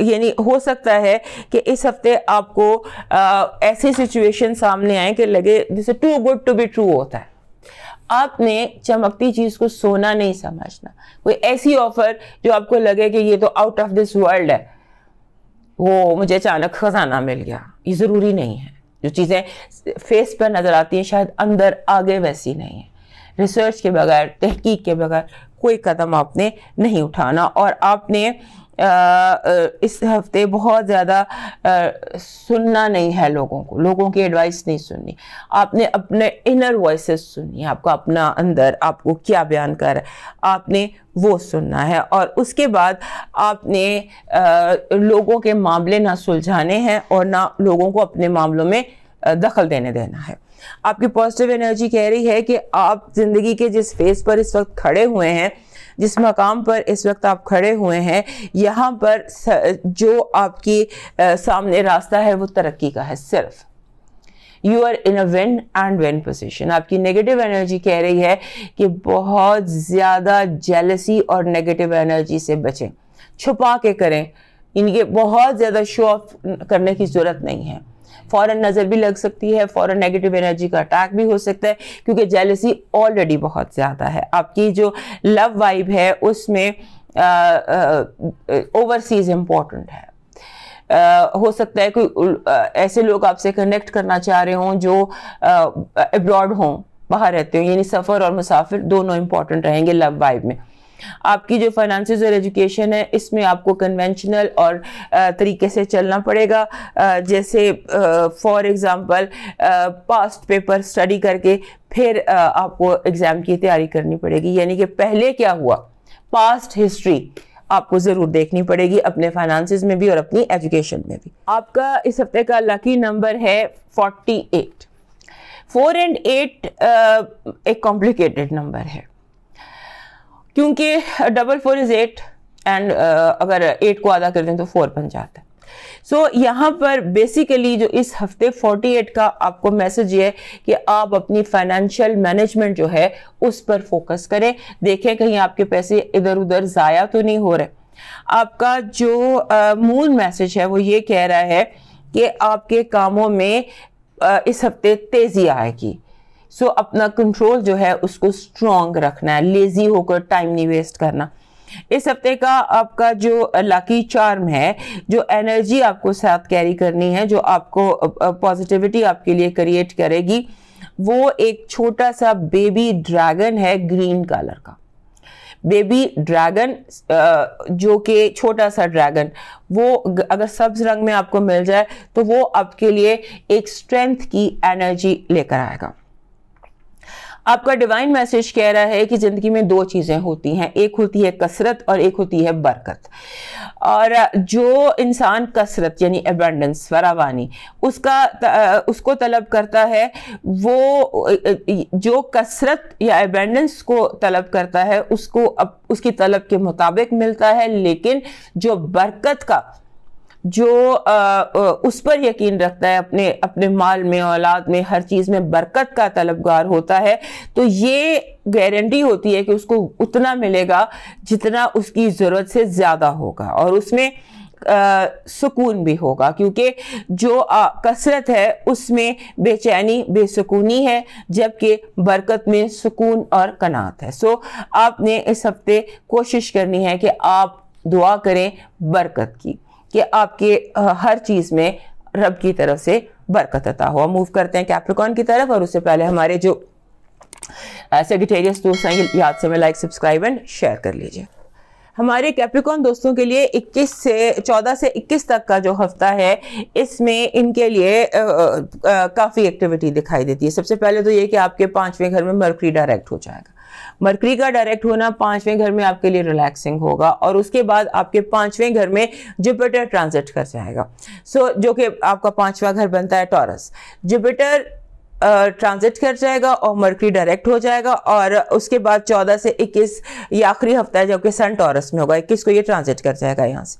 A: यानी हो सकता है कि इस हफ्ते आपको ऐसे सिचुएशन सामने आए कि लगे जैसे too good to be true होता है आपने चमकती चीज़ को सोना नहीं समझना कोई ऐसी ऑफर जो आपको लगे कि ये तो आउट ऑफ दिस वर्ल्ड है वो मुझे अचानक खजाना मिल गया ये ज़रूरी नहीं है जो चीज़ें फेस पर नज़र आती हैं शायद अंदर आगे वैसी नहीं है रिसर्च के बगैर तहकीक के बगैर कोई कदम आपने नहीं उठाना और आपने आ, इस हफ्ते बहुत ज़्यादा सुनना नहीं है लोगों को लोगों की एडवाइस नहीं सुननी आपने अपने इनर वॉइसेस सुननी आपको अपना अंदर आपको क्या बयान कर आपने वो सुनना है और उसके बाद आपने आ, लोगों के मामले ना सुलझाने हैं और ना लोगों को अपने मामलों में दखल देने देना है आपकी पॉजिटिव एनर्जी कह रही है कि आप जिंदगी के जिस फेस पर इस वक्त खड़े हुए हैं जिस मकाम पर इस वक्त आप खड़े हुए हैं यहाँ पर जो आपकी सामने रास्ता है वो तरक्की का है सिर्फ you are in a win and win position आपकी नेगेटिव एनर्जी कह रही है कि बहुत ज़्यादा जेलसी और नेगेटिव एनर्जी से बचें छुपा के करें इनके बहुत ज़्यादा शो ऑफ करने की ज़रूरत नहीं है फॉरन नज़र भी लग सकती है फॉरन नेगेटिव एनर्जी का अटैक भी हो सकता है क्योंकि जेलसी ऑलरेडी बहुत ज़्यादा है आपकी जो लव वाइब है उसमें ओवरसीज इम्पॉर्टेंट है Uh, हो सकता है कोई uh, ऐसे लोग आपसे कनेक्ट करना चाह रहे हों जो अब्रॉड uh, हों बाहर रहते हों यानी सफ़र और मुसाफिर दोनों इम्पॉर्टेंट रहेंगे लव वाइब में आपकी जो फाइनेंसिस और एजुकेशन है इसमें आपको कन्वेंशनल और तरीके से चलना पड़ेगा जैसे for example past paper study करके फिर आपको एग्ज़ाम की तैयारी करनी पड़ेगी यानी कि पहले क्या हुआ पास्ट हिस्ट्री आपको ज़रूर देखनी पड़ेगी अपने फाइनेंसिस में भी और अपनी एजुकेशन में भी आपका इस हफ्ते का लकी नंबर है forty eight four and eight एक कॉम्प्लिकेटेड नंबर है क्योंकि double four is eight and अगर एट को आधा कर दें तो फोर बन जाता है सो so, यहाँ पर बेसिकली जो इस हफ्ते 48 का आपको मैसेज ये है कि आप अपनी फाइनेंशियल मैनेजमेंट जो है उस पर फोकस करें देखें कहीं आपके पैसे इधर उधर ज़ाया तो नहीं हो रहे आपका जो uh, मूल uh, मैसेज है वो ये कह रहा है कि आपके कामों में uh, इस हफ्ते तेज़ी आएगी सो so, अपना कंट्रोल जो है उसको स्ट्रॉन्ग रखना है लेजी होकर टाइम नहीं वेस्ट करना इस हफ्ते का आपका जो लकी चार्म है जो एनर्जी आपको साथ कैरी करनी है जो आपको पॉजिटिविटी आपके लिए क्रिएट करेगी वो एक छोटा सा बेबी ड्रैगन है ग्रीन कलर का बेबी ड्रैगन जो कि छोटा सा ड्रैगन वो अगर सब्ज रंग में आपको मिल जाए तो वो आपके लिए एक स्ट्रेंथ की एनर्जी लेकर आएगा आपका डिवाइन मैसेज कह रहा है कि ज़िंदगी में दो चीज़ें होती हैं एक होती है कसरत और एक होती है बरकत और जो इंसान कसरत यानी एबेंडेंस फरावानी उसका त, उसको तलब करता है वो जो कसरत या एबेंडेंस को तलब करता है उसको अब उसकी तलब के मुताबिक मिलता है लेकिन जो बरकत का जो आ, उस पर यकीन रखता है अपने अपने माल में औलाद में हर चीज़ में बरकत का तलबगार होता है तो ये गारंटी होती है कि उसको उतना मिलेगा जितना उसकी ज़रूरत से ज़्यादा होगा और उसमें आ, सुकून भी होगा क्योंकि जो कसरत है उसमें बेचैनी बेसकूनी है जबकि बरकत में सुकून और कनात है सो आपने इस हफ्ते कोशिश करनी है कि आप दुआ करें बरकत की कि आपके हर चीज़ में रब की तरफ से बरकत अता हो मूव करते हैं कैप्रिकॉन की तरफ और उससे पहले हमारे जो सेगिटेरियस दोस्त हैं याद से हमें लाइक सब्सक्राइब एंड शेयर कर लीजिए हमारे कैप्रिकॉन दोस्तों के लिए 21 से 14 से 21 तक का जो हफ्ता है इसमें इनके लिए काफ़ी एक्टिविटी दिखाई देती है सबसे पहले तो ये कि आपके पांचवें घर में मर्करी डायरेक्ट हो जाएगा मरकरी का डायरेक्ट होना पांचवें घर में आपके लिए रिलैक्सिंग होगा और उसके बाद आपके पांचवें घर में जुपिटर ट्रांजिट कर जाएगा सो so, जो कि आपका पांचवा घर बनता है टॉरस जुपिटर ट्रांजिट कर जाएगा और मरकरी डायरेक्ट हो जाएगा और उसके बाद 14 से 21 ये आखिरी हफ्ता है जबकि सन टॉरस में होगा 21 को ये ट्रांजिट कर जाएगा यहाँ से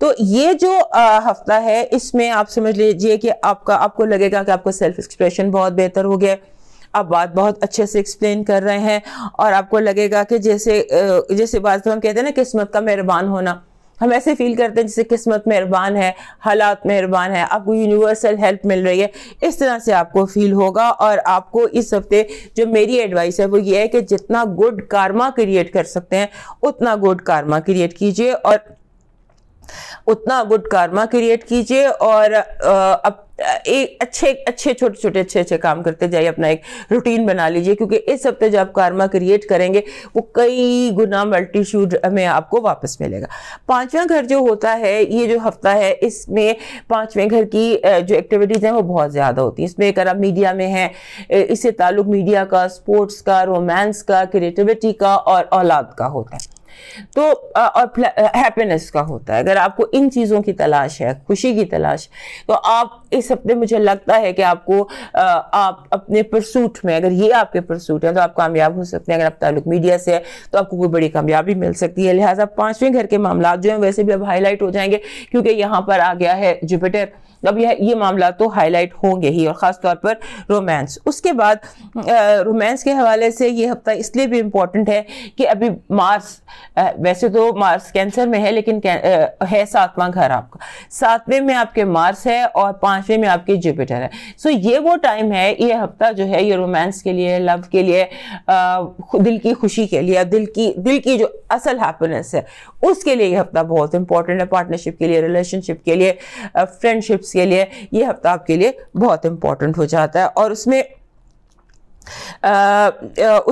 A: तो ये जो आ, हफ्ता है इसमें आप समझ लीजिए कि आपका आपको लगेगा कि आपको सेल्फ एक्सप्रेशन बहुत बेहतर हो गया है आप बात बहुत अच्छे से एक्सप्लेन कर रहे हैं और आपको लगेगा कि जैसे जैसे बात हम कहते हैं ना किस्मत का मेहरबान होना हम ऐसे फील करते हैं जैसे किस्मत मेहरबान है हालात मेहरबान है आपको यूनिवर्सल हेल्प मिल रही है इस तरह से आपको फील होगा और आपको इस हफ्ते जो मेरी एडवाइस है वो ये है कि जितना गुड कारमा क्रिएट कर सकते हैं उतना गुड कारमा क्रिएट कीजिए और उतना गुड कारमा क्रिएट कीजिए और अब एक अच्छे अच्छे छोटे छोटे अच्छे अच्छे काम करते जाइए अपना एक रूटीन बना लीजिए क्योंकि इस हफ्ते जब आप कारमा क्रिएट करेंगे वो कई गुना मल्टीट्यूड में आपको वापस मिलेगा पांचवा घर जो होता है ये जो हफ्ता है इसमें पांचवें घर की जो एक्टिविटीज़ हैं वो बहुत ज़्यादा होती हैं इसमें अगर आप मीडिया में हैं इससे ताल्लुक मीडिया का स्पोर्ट्स का रोमांस का क्रिएटिविटी का और औलाद का होता है तो और हैप्पीनेस का होता है अगर आपको इन चीज़ों की तलाश है खुशी की तलाश तो आप इस हफ्ते मुझे लगता है कि आपको आ, आप अपने परसूट में अगर ये आपके परसूट हैं तो आप कामयाब हो सकते हैं अगर आप ताल्लुक मीडिया से है तो आपको कोई बड़ी कामयाबी मिल सकती है लिहाजा पाँचवें घर के मामला जो हैं वैसे भी अब हाईलाइट हो जाएंगे क्योंकि यहाँ पर आ गया है जुपिटर अब यह ये मामला तो हाईलाइट होंगे ही और ख़ास तौर पर रोमांस उसके बाद रोमांस के हवाले से ये हफ्ता इसलिए भी इम्पॉर्टेंट है कि अभी मार्स वैसे तो मार्स कैंसर में है लेकिन है सातवां घर आपका सातवें में आपके मार्स है और पाँचवें में आपके जुपिटर है सो ये वो टाइम है ये हफ्ता जो है ये रोमांस के लिए लव के लिए दिल की खुशी के लिए दिल की दिल की जो असल हैप्पीनेस है उसके लिए ये हफ्ता बहुत इंपॉर्टेंट है पार्टनरशिप के लिए रिलेशनशिप के लिए फ्रेंडशिप्स के लिए ये हफ्ता आपके लिए बहुत इंपॉर्टेंट हो जाता है और उसमें आ,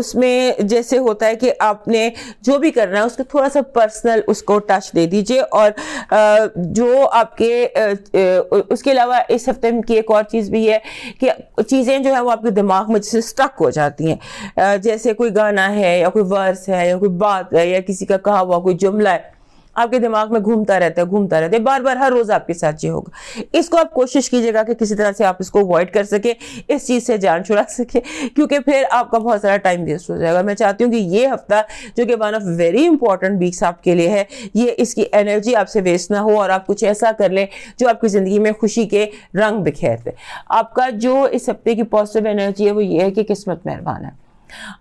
A: उसमें जैसे होता है कि आपने जो भी करना है उसको थोड़ा सा पर्सनल उसको टच दे दीजिए और आ, जो आपके आ, उसके अलावा इस हफ्ते की एक और चीज़ भी है कि चीज़ें जो है वो आपके दिमाग में जैसे स्टक हो जाती हैं जैसे कोई गाना है या कोई वर्स है या कोई बात है या किसी का कहा हुआ कोई जुमला है आपके दिमाग में घूमता रहता है घूमता रहता है बार बार हर रोज आपके साथ ये होगा इसको आप कोशिश कीजिएगा कि किसी तरह से आप इसको अवॉइड कर सके इस चीज से जान छुड़ा सके क्योंकि फिर आपका बहुत सारा टाइम वेस्ट हो जाएगा मैं चाहती हूँ कि ये हफ्ता जो कि one of very important weeks आपके लिए है ये इसकी एनर्जी आपसे वेस्ट ना हो और आप कुछ ऐसा कर लें जो आपकी ज़िंदगी में खुशी के रंग बिखेरते आपका जो इस हफ्ते की पॉजिटिव एनर्जी है वो ये है कि किस्मत मेहरबान है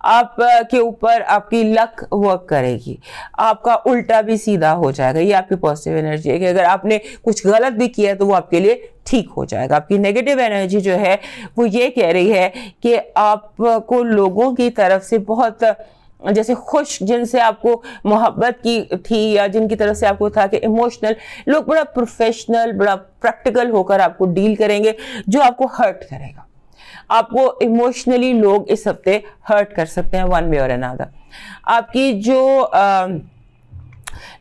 A: आप के ऊपर आपकी लक वर्क करेगी आपका उल्टा भी सीधा हो जाएगा ये आपकी पॉजिटिव एनर्जी है कि अगर आपने कुछ गलत भी किया तो वो आपके लिए ठीक हो जाएगा आपकी नेगेटिव एनर्जी जो है वो ये कह रही है कि आपको लोगों की तरफ से बहुत जैसे खुश जिनसे आपको मोहब्बत की थी या जिनकी तरफ से आपको था कि इमोशनल लोग बड़ा प्रोफेशनल बड़ा प्रैक्टिकल होकर आपको डील करेंगे जो आपको हर्ट करेगा आपको इमोशनली लोग इस हफ्ते हर्ट कर सकते हैं वन वे और अनादर आपकी जो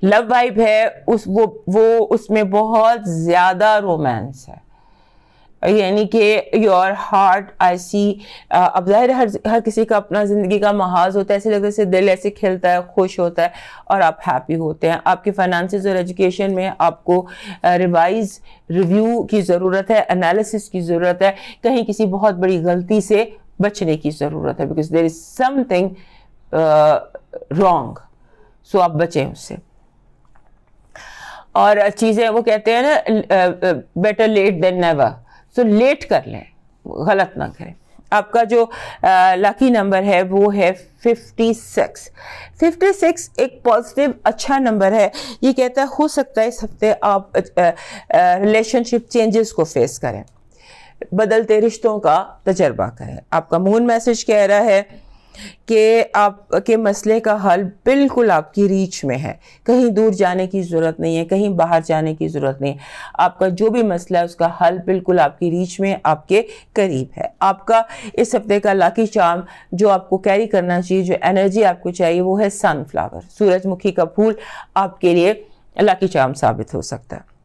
A: लव वाइब है उस वो वो उसमें बहुत ज़्यादा रोमांस है यानी कि योर हार्ट आई सी अब जाहिर हर हर किसी का अपना ज़िंदगी का महाज होता है ऐसे लगता है दिल ऐसे खिलता है खुश होता है और आप हैप्पी होते हैं आपके फाइनेंसिस और एजुकेशन में आपको रिवाइज uh, रिव्यू की ज़रूरत है एनालिसिस की ज़रूरत है कहीं किसी बहुत बड़ी गलती से बचने की ज़रूरत है because there is something wrong so आप बचें उससे और चीज़ें वो कहते हैं ना बेटर लेट देन नेवर तो लेट कर लें गलत ना करें आपका जो लकी नंबर है वो है 56 56 एक पॉजिटिव अच्छा नंबर है ये कहता है हो सकता है इस हफ्ते आप रिलेशनशिप चेंजेस को फेस करें बदलते रिश्तों का तजर्बा करें आपका मून मैसेज कह रहा है कि आप के मसले का हल बिल्कुल आपकी रीच में है कहीं दूर जाने की ज़रूरत नहीं है कहीं बाहर जाने की ज़रूरत नहीं है आपका जो भी मसला है उसका हल बिल्कुल आपकी रीच में आपके करीब है आपका इस हफ्ते का लाकी चाम जो आपको कैरी करना चाहिए जो एनर्जी आपको चाहिए वो है सनफ्लावर सूरजमुखी का फूल आपके लिए लाकी चाम साबित हो सकता है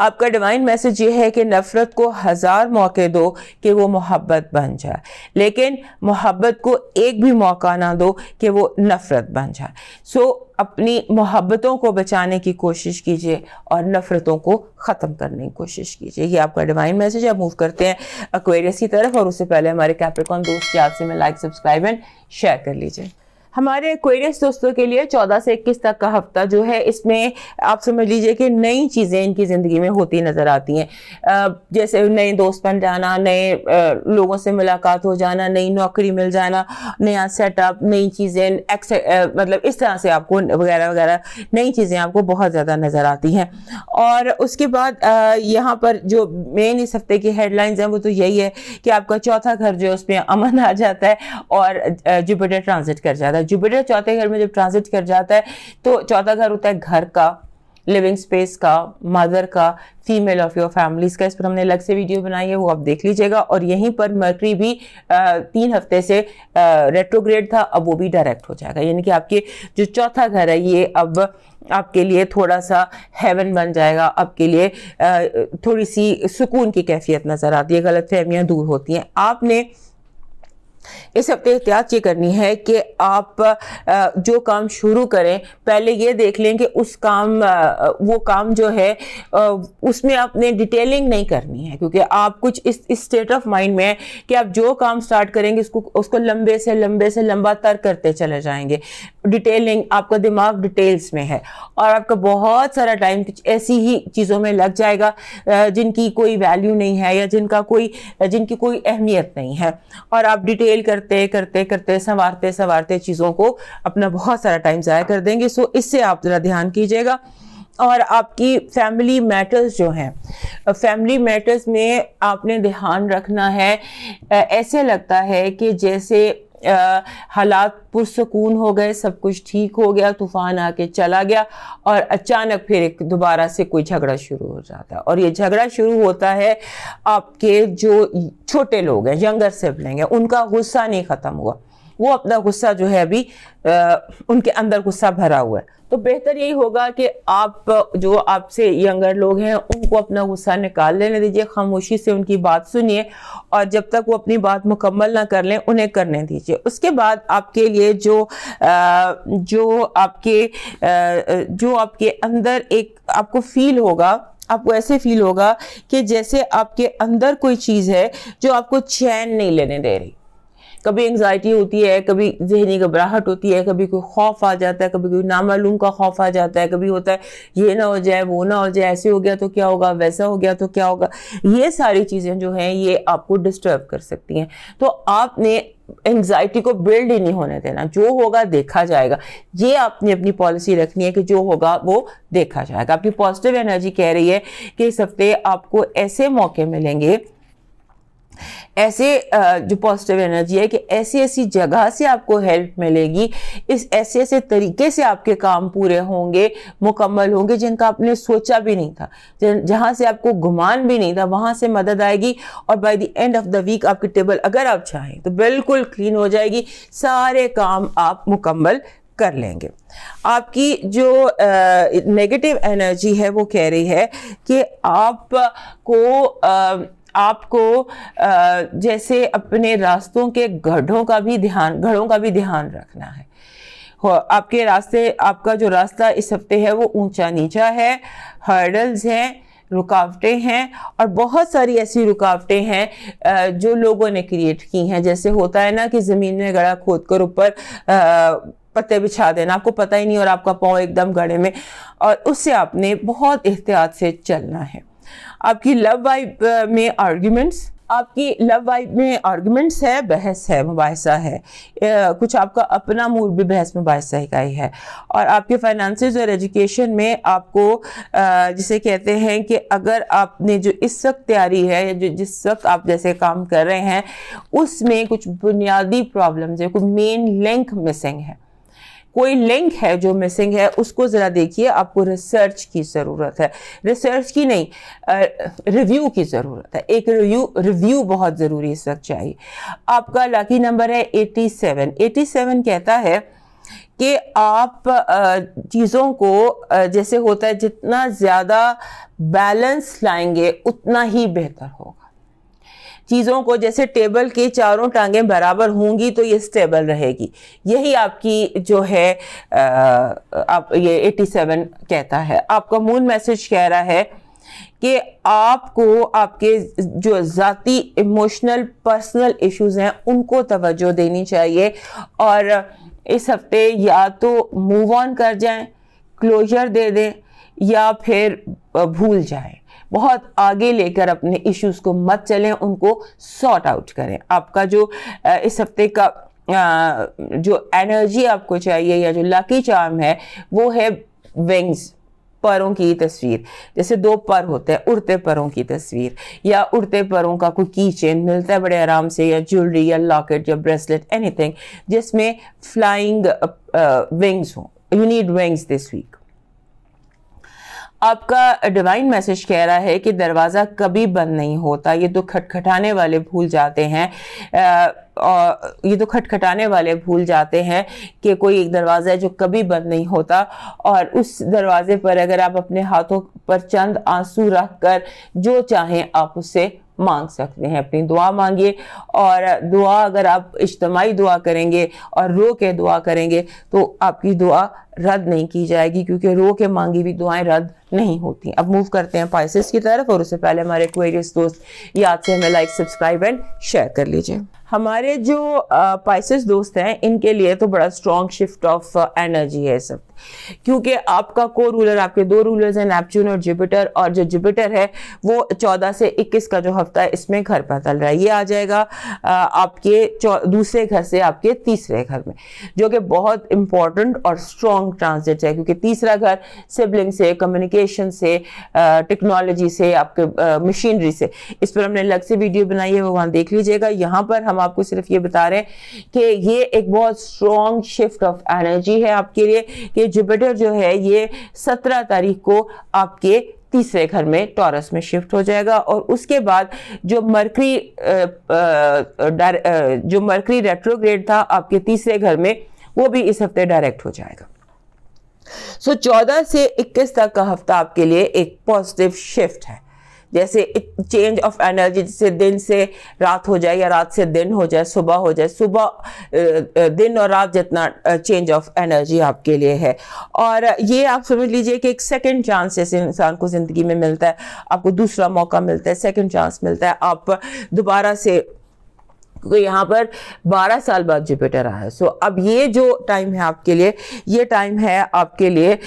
A: आपका डिवाइन मैसेज ये है कि नफ़रत को हज़ार मौके दो कि वो मोहब्बत बन जाए लेकिन मोहब्बत को एक भी मौका ना दो कि वो नफ़रत बन जाए सो अपनी मोहब्बतों को बचाने की कोशिश कीजिए और नफ़रतों को ख़त्म करने की कोशिश कीजिए ये आपका डिवाइन मैसेज है मूव करते हैं अक्वेरियस की तरफ और उससे पहले हमारे कैप्रिकॉन दोस्त याद से में लाइक सब्सक्राइब एंड शेयर कर लीजिए हमारे क्वेरियस दोस्तों के लिए 14 से 21 तक का हफ्ता जो है इसमें आप समझ लीजिए कि नई चीज़ें इनकी ज़िंदगी में होती नज़र आती हैं जैसे नए दोस्त बन जाना नए लोगों से मुलाकात हो जाना नई नौकरी मिल जाना नया सेटअप नई चीज़ें मतलब इस तरह से आपको वगैरह वगैरह नई चीज़ें आपको बहुत ज़्यादा नज़र आती हैं और उसके बाद यहाँ पर जो मेन इस हफ्ते की हेडलाइंस हैं वो तो यही है कि आपका चौथा घर जो है उसमें अमन आ जाता है और जुपिटर ट्रांजिट कर जाता है है जुपिटर चौथे घर में जब ट्रांजिट कर जाता है तो चौथा घर होता है घर का लिविंग स्पेस का मदर का फीमेल ऑफ योर फैमिलीज का इस पर हमने अलग से वीडियो बनाई है वो आप देख लीजिएगा और यहीं पर मर्करी भी आ, तीन हफ्ते से रेट्रोग्रेड था अब वो भी डायरेक्ट हो जाएगा यानी कि आपके जो चौथा घर है ये अब आपके लिए थोड़ा सा हेवन बन जाएगा आपके लिए आ, थोड़ी सी सुकून की कैफियत नज़र आती है गलत फहमियाँ दूर होती हैं आपने इस हफ्ते एहतियात ये करनी है कि आप जो काम शुरू करें पहले ये देख लें कि उस काम वो काम जो है उसमें आपने डिटेलिंग नहीं करनी है क्योंकि आप कुछ इस इस स्टेट ऑफ माइंड में है कि आप जो काम स्टार्ट करेंगे उसको उसको लंबे से लंबे से लंबा तर करते चले जाएंगे डिटेलिंग आपका दिमाग डिटेल्स में है और आपका बहुत सारा टाइम ऐसी ही चीज़ों में लग जाएगा जिनकी कोई वैल्यू नहीं है या जिनका कोई जिनकी कोई अहमियत नहीं है और आप डिटेल करते करते करते संवारते संवारते चीज़ों को अपना बहुत सारा टाइम ज़ाया कर देंगे सो इससे आप ज़रा ध्यान कीजिएगा और आपकी फैमिली मैटर्स जो हैं फैमिली मैटर्स में आपने ध्यान रखना है ऐसे लगता है कि जैसे हालात पुरसकून हो गए सब कुछ ठीक हो गया तूफान आके चला गया और अचानक फिर एक दोबारा से कोई झगड़ा शुरू हो जाता है और ये झगड़ा शुरू होता है आपके जो छोटे लोग हैं यंगर सिबलिंग है उनका गुस्सा नहीं ख़त्म हुआ वो अपना गुस्सा जो है अभी आ, उनके अंदर गुस्सा भरा हुआ है तो बेहतर यही होगा कि आप जो आपसे यंगर लोग हैं उनको अपना गुस्सा निकाल लेने दीजिए खामोशी से उनकी बात सुनिए और जब तक वो अपनी बात मुकम्मल ना कर लें उन्हें करने दीजिए उसके बाद आपके लिए जो आ, जो आपके जो आपके अंदर एक आपको फील होगा आपको ऐसे फील होगा कि जैसे आपके अंदर कोई चीज़ है जो आपको चैन नहीं लेने दे रही कभी एंगजाइटी होती है कभी जहनी घबराहट होती है कभी कोई खौफ आ जाता है कभी कोई नामालूम का खौफ आ जाता है कभी होता है ये ना हो जाए वो ना हो जाए ऐसे हो गया तो क्या होगा वैसा हो गया तो क्या होगा ये सारी चीज़ें जो हैं ये आपको डिस्टर्ब कर सकती हैं तो आपने एंग्जाइटी को बिल्ड ही नहीं होने देना जो होगा देखा जाएगा ये आपने अपनी पॉलिसी रखनी है कि जो होगा वो देखा जाएगा आपकी पॉजिटिव एनर्जी कह रही है कि इस हफ्ते आपको ऐसे मौके मिलेंगे ऐसे जो पॉजिटिव एनर्जी है कि ऐसी ऐसी जगह से आपको हेल्प मिलेगी इस ऐसे ऐसे तरीके से आपके काम पूरे होंगे मुकम्मल होंगे जिनका आपने सोचा भी नहीं था जहाँ से आपको गुमान भी नहीं था वहाँ से मदद आएगी और by the end of the week आपकी टेबल अगर आप चाहें तो बिल्कुल क्लीन हो जाएगी सारे काम आप मुकम्मल कर लेंगे आपकी जो नेगेटिव एनर्जी है वो कह रही है कि आपको आपको जैसे अपने रास्तों के गढ़ों का भी ध्यान घड़ों का भी ध्यान रखना है आपके रास्ते आपका जो रास्ता इस हफ्ते है वो ऊंचा नीचा है हर्डल्स हैं रुकावटें हैं और बहुत सारी ऐसी रुकावटें हैं जो लोगों ने क्रिएट की हैं जैसे होता है ना कि ज़मीन में गड़ा खोद कर ऊपर पत्ते बिछा देना आपको पता ही नहीं और आपका पाँव एकदम गड़े में और उससे आपने बहुत एहतियात से चलना है आपकी लव वाइब में आर्ग्यूमेंट्स आपकी लव वाइफ में आर्ग्यूमेंट्स है बहस है मुबासा है कुछ आपका अपना मूड भी बहस मुबासा का ही है और आपके फाइनेंसेस और एजुकेशन में आपको जिसे कहते हैं कि अगर आपने जो इस वक्त तैयारी है या जो जिस वक्त आप जैसे काम कर रहे हैं उसमें कुछ बुनियादी प्रॉब्लम्स है कुछ मेन लिंक मिसिंग है कोई लिंक है जो मिसिंग है उसको ज़रा देखिए आपको रिसर्च की ज़रूरत है रिसर्च की नहीं रिव्यू की ज़रूरत है एक रिव्यू रिव्यू बहुत ज़रूरी इस वक्त चाहिए आपका लकी नंबर है 87 87 कहता है कि आप चीज़ों को जैसे होता है जितना ज़्यादा बैलेंस लाएंगे उतना ही बेहतर होगा चीज़ों को जैसे टेबल के चारों टांगें बराबर होंगी तो ये स्टेबल रहेगी यही आपकी जो है आप ये 87 कहता है आपका मूल मैसेज कह रहा है कि आपको आपके जो ज़ाती इमोशनल पर्सनल इश्यूज हैं उनको तवज्जो देनी चाहिए और इस हफ्ते या तो मूव ऑन कर जाएं क्लोजर दे दें या फिर भूल जाएं बहुत आगे लेकर अपने इश्यूज को मत चलें उनको सॉर्ट आउट करें आपका जो इस हफ्ते का जो एनर्जी आपको चाहिए या जो लकी चार्म है वो है विंग्स परों की तस्वीर जैसे दो पर होते हैं उड़ते परों की तस्वीर या उड़ते परों का कोई की चेन मिलता है बड़े आराम से या ज्वेलरी या लॉकेट या ब्रेसलेट एनीथिंग जिसमें फ्लाइंग विंग्स हों you need wings this week आपका डिवाइन मैसेज कह रहा है कि दरवाज़ा कभी बंद नहीं होता ये तो खटखटाने वाले भूल जाते हैं और ये तो खटखटाने वाले भूल जाते हैं कि कोई एक दरवाज़ा है जो कभी बंद नहीं होता और उस दरवाज़े पर अगर आप अपने हाथों पर चंद आंसू रख कर जो चाहें आप उससे मांग सकते हैं अपनी दुआ मांगिए और दुआ अगर आप इज्तमाही दुआ करेंगे और रो के दुआ करेंगे तो आपकी दुआ रद्द नहीं की जाएगी क्योंकि रो के मांगी हुई दुआएं रद्द नहीं होती अब मूव करते हैं पाइसिस की तरफ और उससे पहले हमारे क्वेरियस दोस्त याद से हमें लाइक सब्सक्राइब एंड शेयर कर लीजिए हमारे जो पाइसिस दोस्त हैं इनके लिए तो बड़ा स्ट्रॉन्ग शिफ्ट ऑफ एनर्जी है सब क्योंकि आपका को रूलर आपके दो रूलर्स हैं नेपच्यून और जुपिटर और जो जुपिटर है वो चौदह से इक्कीस का जो हफ्ता है इसमें घर पर चल रहा है ये आ जाएगा आपके दूसरे घर से आपके तीसरे घर में जो कि बहुत इंपॉर्टेंट और स्ट्रॉन्ग लॉन्ग ट्रांसिट है क्योंकि तीसरा घर सिबलिंग से कम्युनिकेशन से टेक्नोलॉजी से आपके मशीनरी से इस पर हमने अलग से वीडियो बनाई है वो वहाँ देख लीजिएगा यहाँ पर हम आपको सिर्फ ये बता रहे हैं कि ये एक बहुत स्ट्रॉन्ग शिफ्ट ऑफ एनर्जी है आपके लिए कि जुपिटर जो है ये सत्रह तारीख को आपके तीसरे घर में टॉरस में शिफ्ट हो जाएगा और उसके बाद जो मरकरी जो मरकरी रेट्रोग्रेड था आपके तीसरे घर में वो भी इस हफ्ते डायरेक्ट हो जाएगा सो चौदह से इक्कीस तक का हफ्ता आपके लिए एक पॉजिटिव शिफ्ट है जैसे चेंज ऑफ एनर्जी जैसे दिन से रात हो जाए या रात से दिन हो जाए सुबह हो जाए सुबह दिन और रात जितना चेंज ऑफ एनर्जी आपके लिए है और ये आप समझ लीजिए कि एक सेकंड चांस जैसे इंसान को ज़िंदगी में मिलता है आपको दूसरा मौका मिलता है सेकंड चांस मिलता है आप दोबारा से क्योंकि यहाँ पर 12 साल बाद जुपिटर आया सो अब ये जो टाइम है आपके लिए ये टाइम है आपके लिए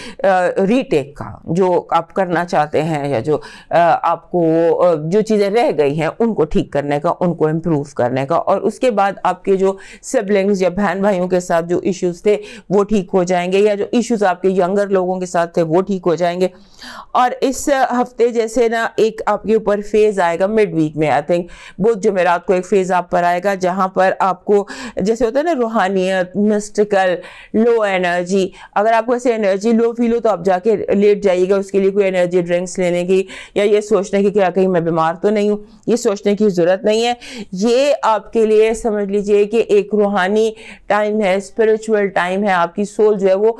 A: रीटेक का जो आप करना चाहते हैं या जो आपको जो चीज़ें रह गई हैं उनको ठीक करने का उनको इम्प्रूव करने का और उसके बाद आपके जो सिबलिंग्स या बहन भाइयों के साथ जो इश्यूज़ थे वो ठीक हो जाएंगे या जो इश्यूज़ आपके यंगर लोगों के साथ थे वो ठीक हो जाएंगे और इस हफ्ते जैसे ना एक आपके ऊपर फेज़ आएगा मिड वीक में आई थिंक बुध जमेरात को एक फेज़ आप पर आएगा जाएगा जहाँ पर आपको जैसे होता है ना रूहानियत मिस्टिकल लो एनर्जी अगर आपको ऐसे एनर्जी लो फील हो तो आप जाके लेट जाइएगा उसके लिए कोई एनर्जी ड्रिंक्स लेने की या ये सोचने की क्या कहीं मैं बीमार तो नहीं हूँ ये सोचने की ज़रूरत नहीं है ये आपके लिए समझ लीजिए कि एक रूहानी टाइम है स्पिरिचुअल टाइम है आपकी सोल जो है वो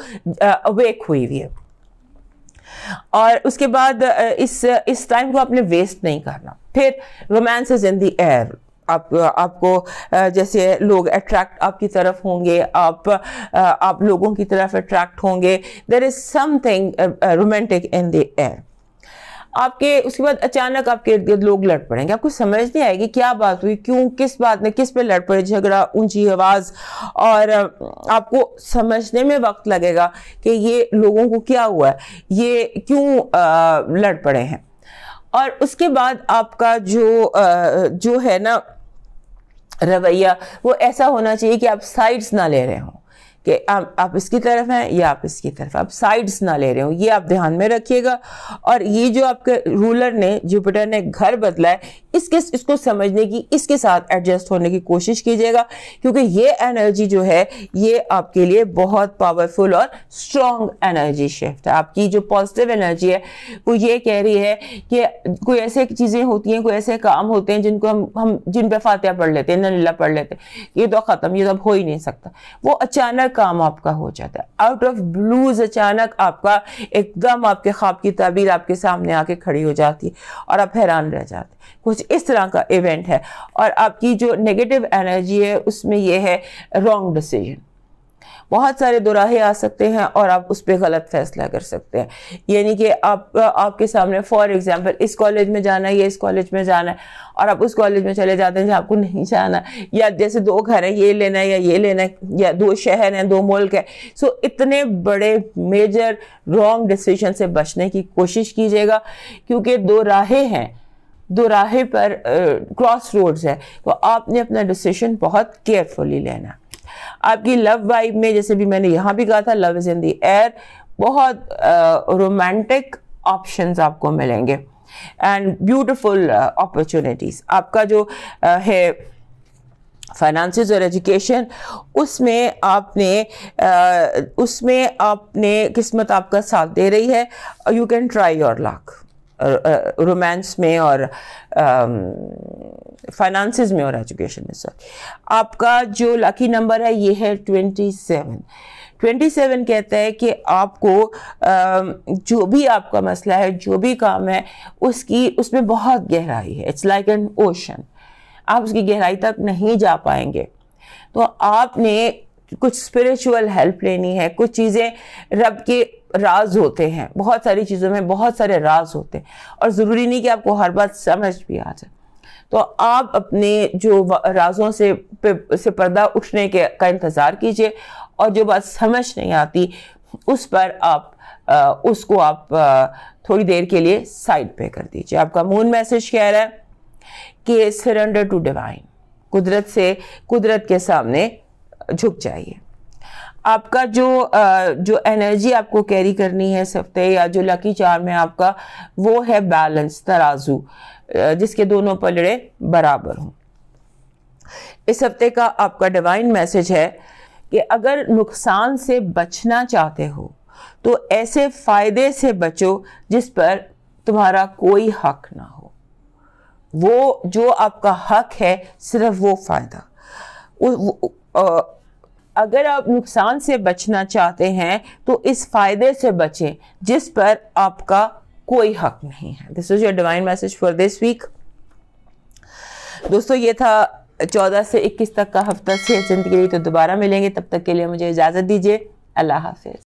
A: अवेक हुई हुई है और उसके बाद इस इस टाइम को आपने वेस्ट नहीं करना फिर romance is in the air आप आपको जैसे लोग अट्रैक्ट आपकी तरफ होंगे आप आप लोगों की तरफ अट्रैक्ट होंगे there is something romantic in the air आपके उसके बाद अचानक आपके इर्द गिर्द लोग लड़ पड़ेंगे आपको समझ नहीं आएगी क्या बात हुई क्यों किस बात में किस पे लड़ पड़े झगड़ा ऊंची आवाज़ और आपको समझने में वक्त लगेगा कि ये लोगों को क्या हुआ है ये क्यों लड़ पड़े हैं और उसके बाद आपका जो जो है ना रवैया वो ऐसा होना चाहिए कि आप साइड्स ना ले रहे हों कि आप, आप इसकी तरफ हैं या आप इसकी तरफ आप साइड्स ना ले रहे हो ये आप ध्यान में रखिएगा और ये जो आपके रूलर ने जुपिटर ने घर बदला है इसके इसको समझने की इसके साथ एडजस्ट होने की कोशिश कीजिएगा क्योंकि ये एनर्जी जो है ये आपके लिए बहुत पावरफुल और स्ट्रॉन्ग एनर्जी शिफ्ट है आपकी जो पॉजिटिव एनर्जी है वो ये कह रही है कि कोई ऐसे चीज़ें होती हैं कोई ऐसे काम होते हैं जिनको हम हम जिन पर फातह पढ़ लेते हैं नीला पढ़ लेते हैं ये तो ख़त्म ये तो अब हो ही नहीं सकता वो अचानक काम आपका हो जाता है आउट ऑफ ब्लूज अचानक आपका एकदम आपके ख्वाब की तबीर आपके सामने आके खड़ी हो जाती है और आप हैरान रह जाते हैं कुछ इस तरह का इवेंट है और आपकी जो नेगेटिव एनर्जी है उसमें यह है रॉन्ग डिसीजन बहुत सारे दुराहे आ सकते हैं और आप उस पर गलत फैसला कर सकते हैं यानी कि आप आपके सामने फॉर एग्ज़ाम्पल इस कॉलेज में जाना है या इस कॉलेज में जाना है और आप उस कॉलेज में चले जाते हैं जहाँ आपको नहीं जाना या जैसे दो घर हैं ये लेना है या ये लेना है या दो शहर हैं दो मुल्क है सो so, इतने बड़े मेजर रॉन्ग डिसीजन से बचने की कोशिश कीजिएगा क्योंकि दो राहे हैं दो राहे पर क्रॉस रोड्स है तो आपने अपना डिसीजन बहुत केयरफुली लेना आपकी लव वाइब में जैसे भी मैंने यहाँ भी कहा था love is in the air बहुत रोमांटिक uh, ऑप्शंस आपको मिलेंगे एंड ब्यूटिफुल अपॉर्चुनिटीज़ आपका जो uh, है फाइनेंस और एजुकेशन उसमें आपने uh, उसमें आपने किस्मत आपका साथ दे रही है you can try your luck romance में और फाइनेंसिस में और एजुकेशन में सर आपका जो लकी नंबर है ये है ट्वेंटी सेवन ट्वेंटी सेवन कहता है कि आपको जो भी आपका मसला है जो भी काम है उसकी उसमें बहुत गहराई है इट्स लाइक एन ओशन आप उसकी गहराई तक नहीं जा पाएंगे तो आपने कुछ स्पिरिचुअल हेल्प लेनी है कुछ चीज़ें रब के राज होते हैं बहुत सारी चीज़ों में बहुत सारे राज होते हैं और ज़रूरी नहीं कि आपको हर बात समझ भी आ जाए तो आप अपने जो राजों से पे, से पर्दा उठने के का इंतज़ार कीजिए और जो बात समझ नहीं आती उस पर आप आ, उसको आप आ, थोड़ी देर के लिए साइड पे कर दीजिए आपका मून मैसेज कह रहा है कि सरेंडर टू डिवाइन कुदरत से कुदरत के सामने झुक जाइए आपका जो जो एनर्जी आपको कैरी करनी है इस हफ्ते या जो लकी चार में आपका वो है बैलेंस तराजू जिसके दोनों पलड़े बराबर हों इस हफ्ते का आपका डिवाइन मैसेज है कि अगर नुकसान से बचना चाहते हो तो ऐसे फ़ायदे से बचो जिस पर तुम्हारा कोई हक ना हो वो जो आपका हक है सिर्फ वो फ़ायदा अगर आप नुकसान से बचना चाहते हैं तो इस फायदे से बचें जिस पर आपका कोई हक नहीं है this is your divine message for this week दोस्तों ये था चौदह से इक्कीस तक का हफ्ता से जिंदगी तो दोबारा मिलेंगे तब तक के लिए मुझे इजाज़त दीजिए अल्लाह हाफिज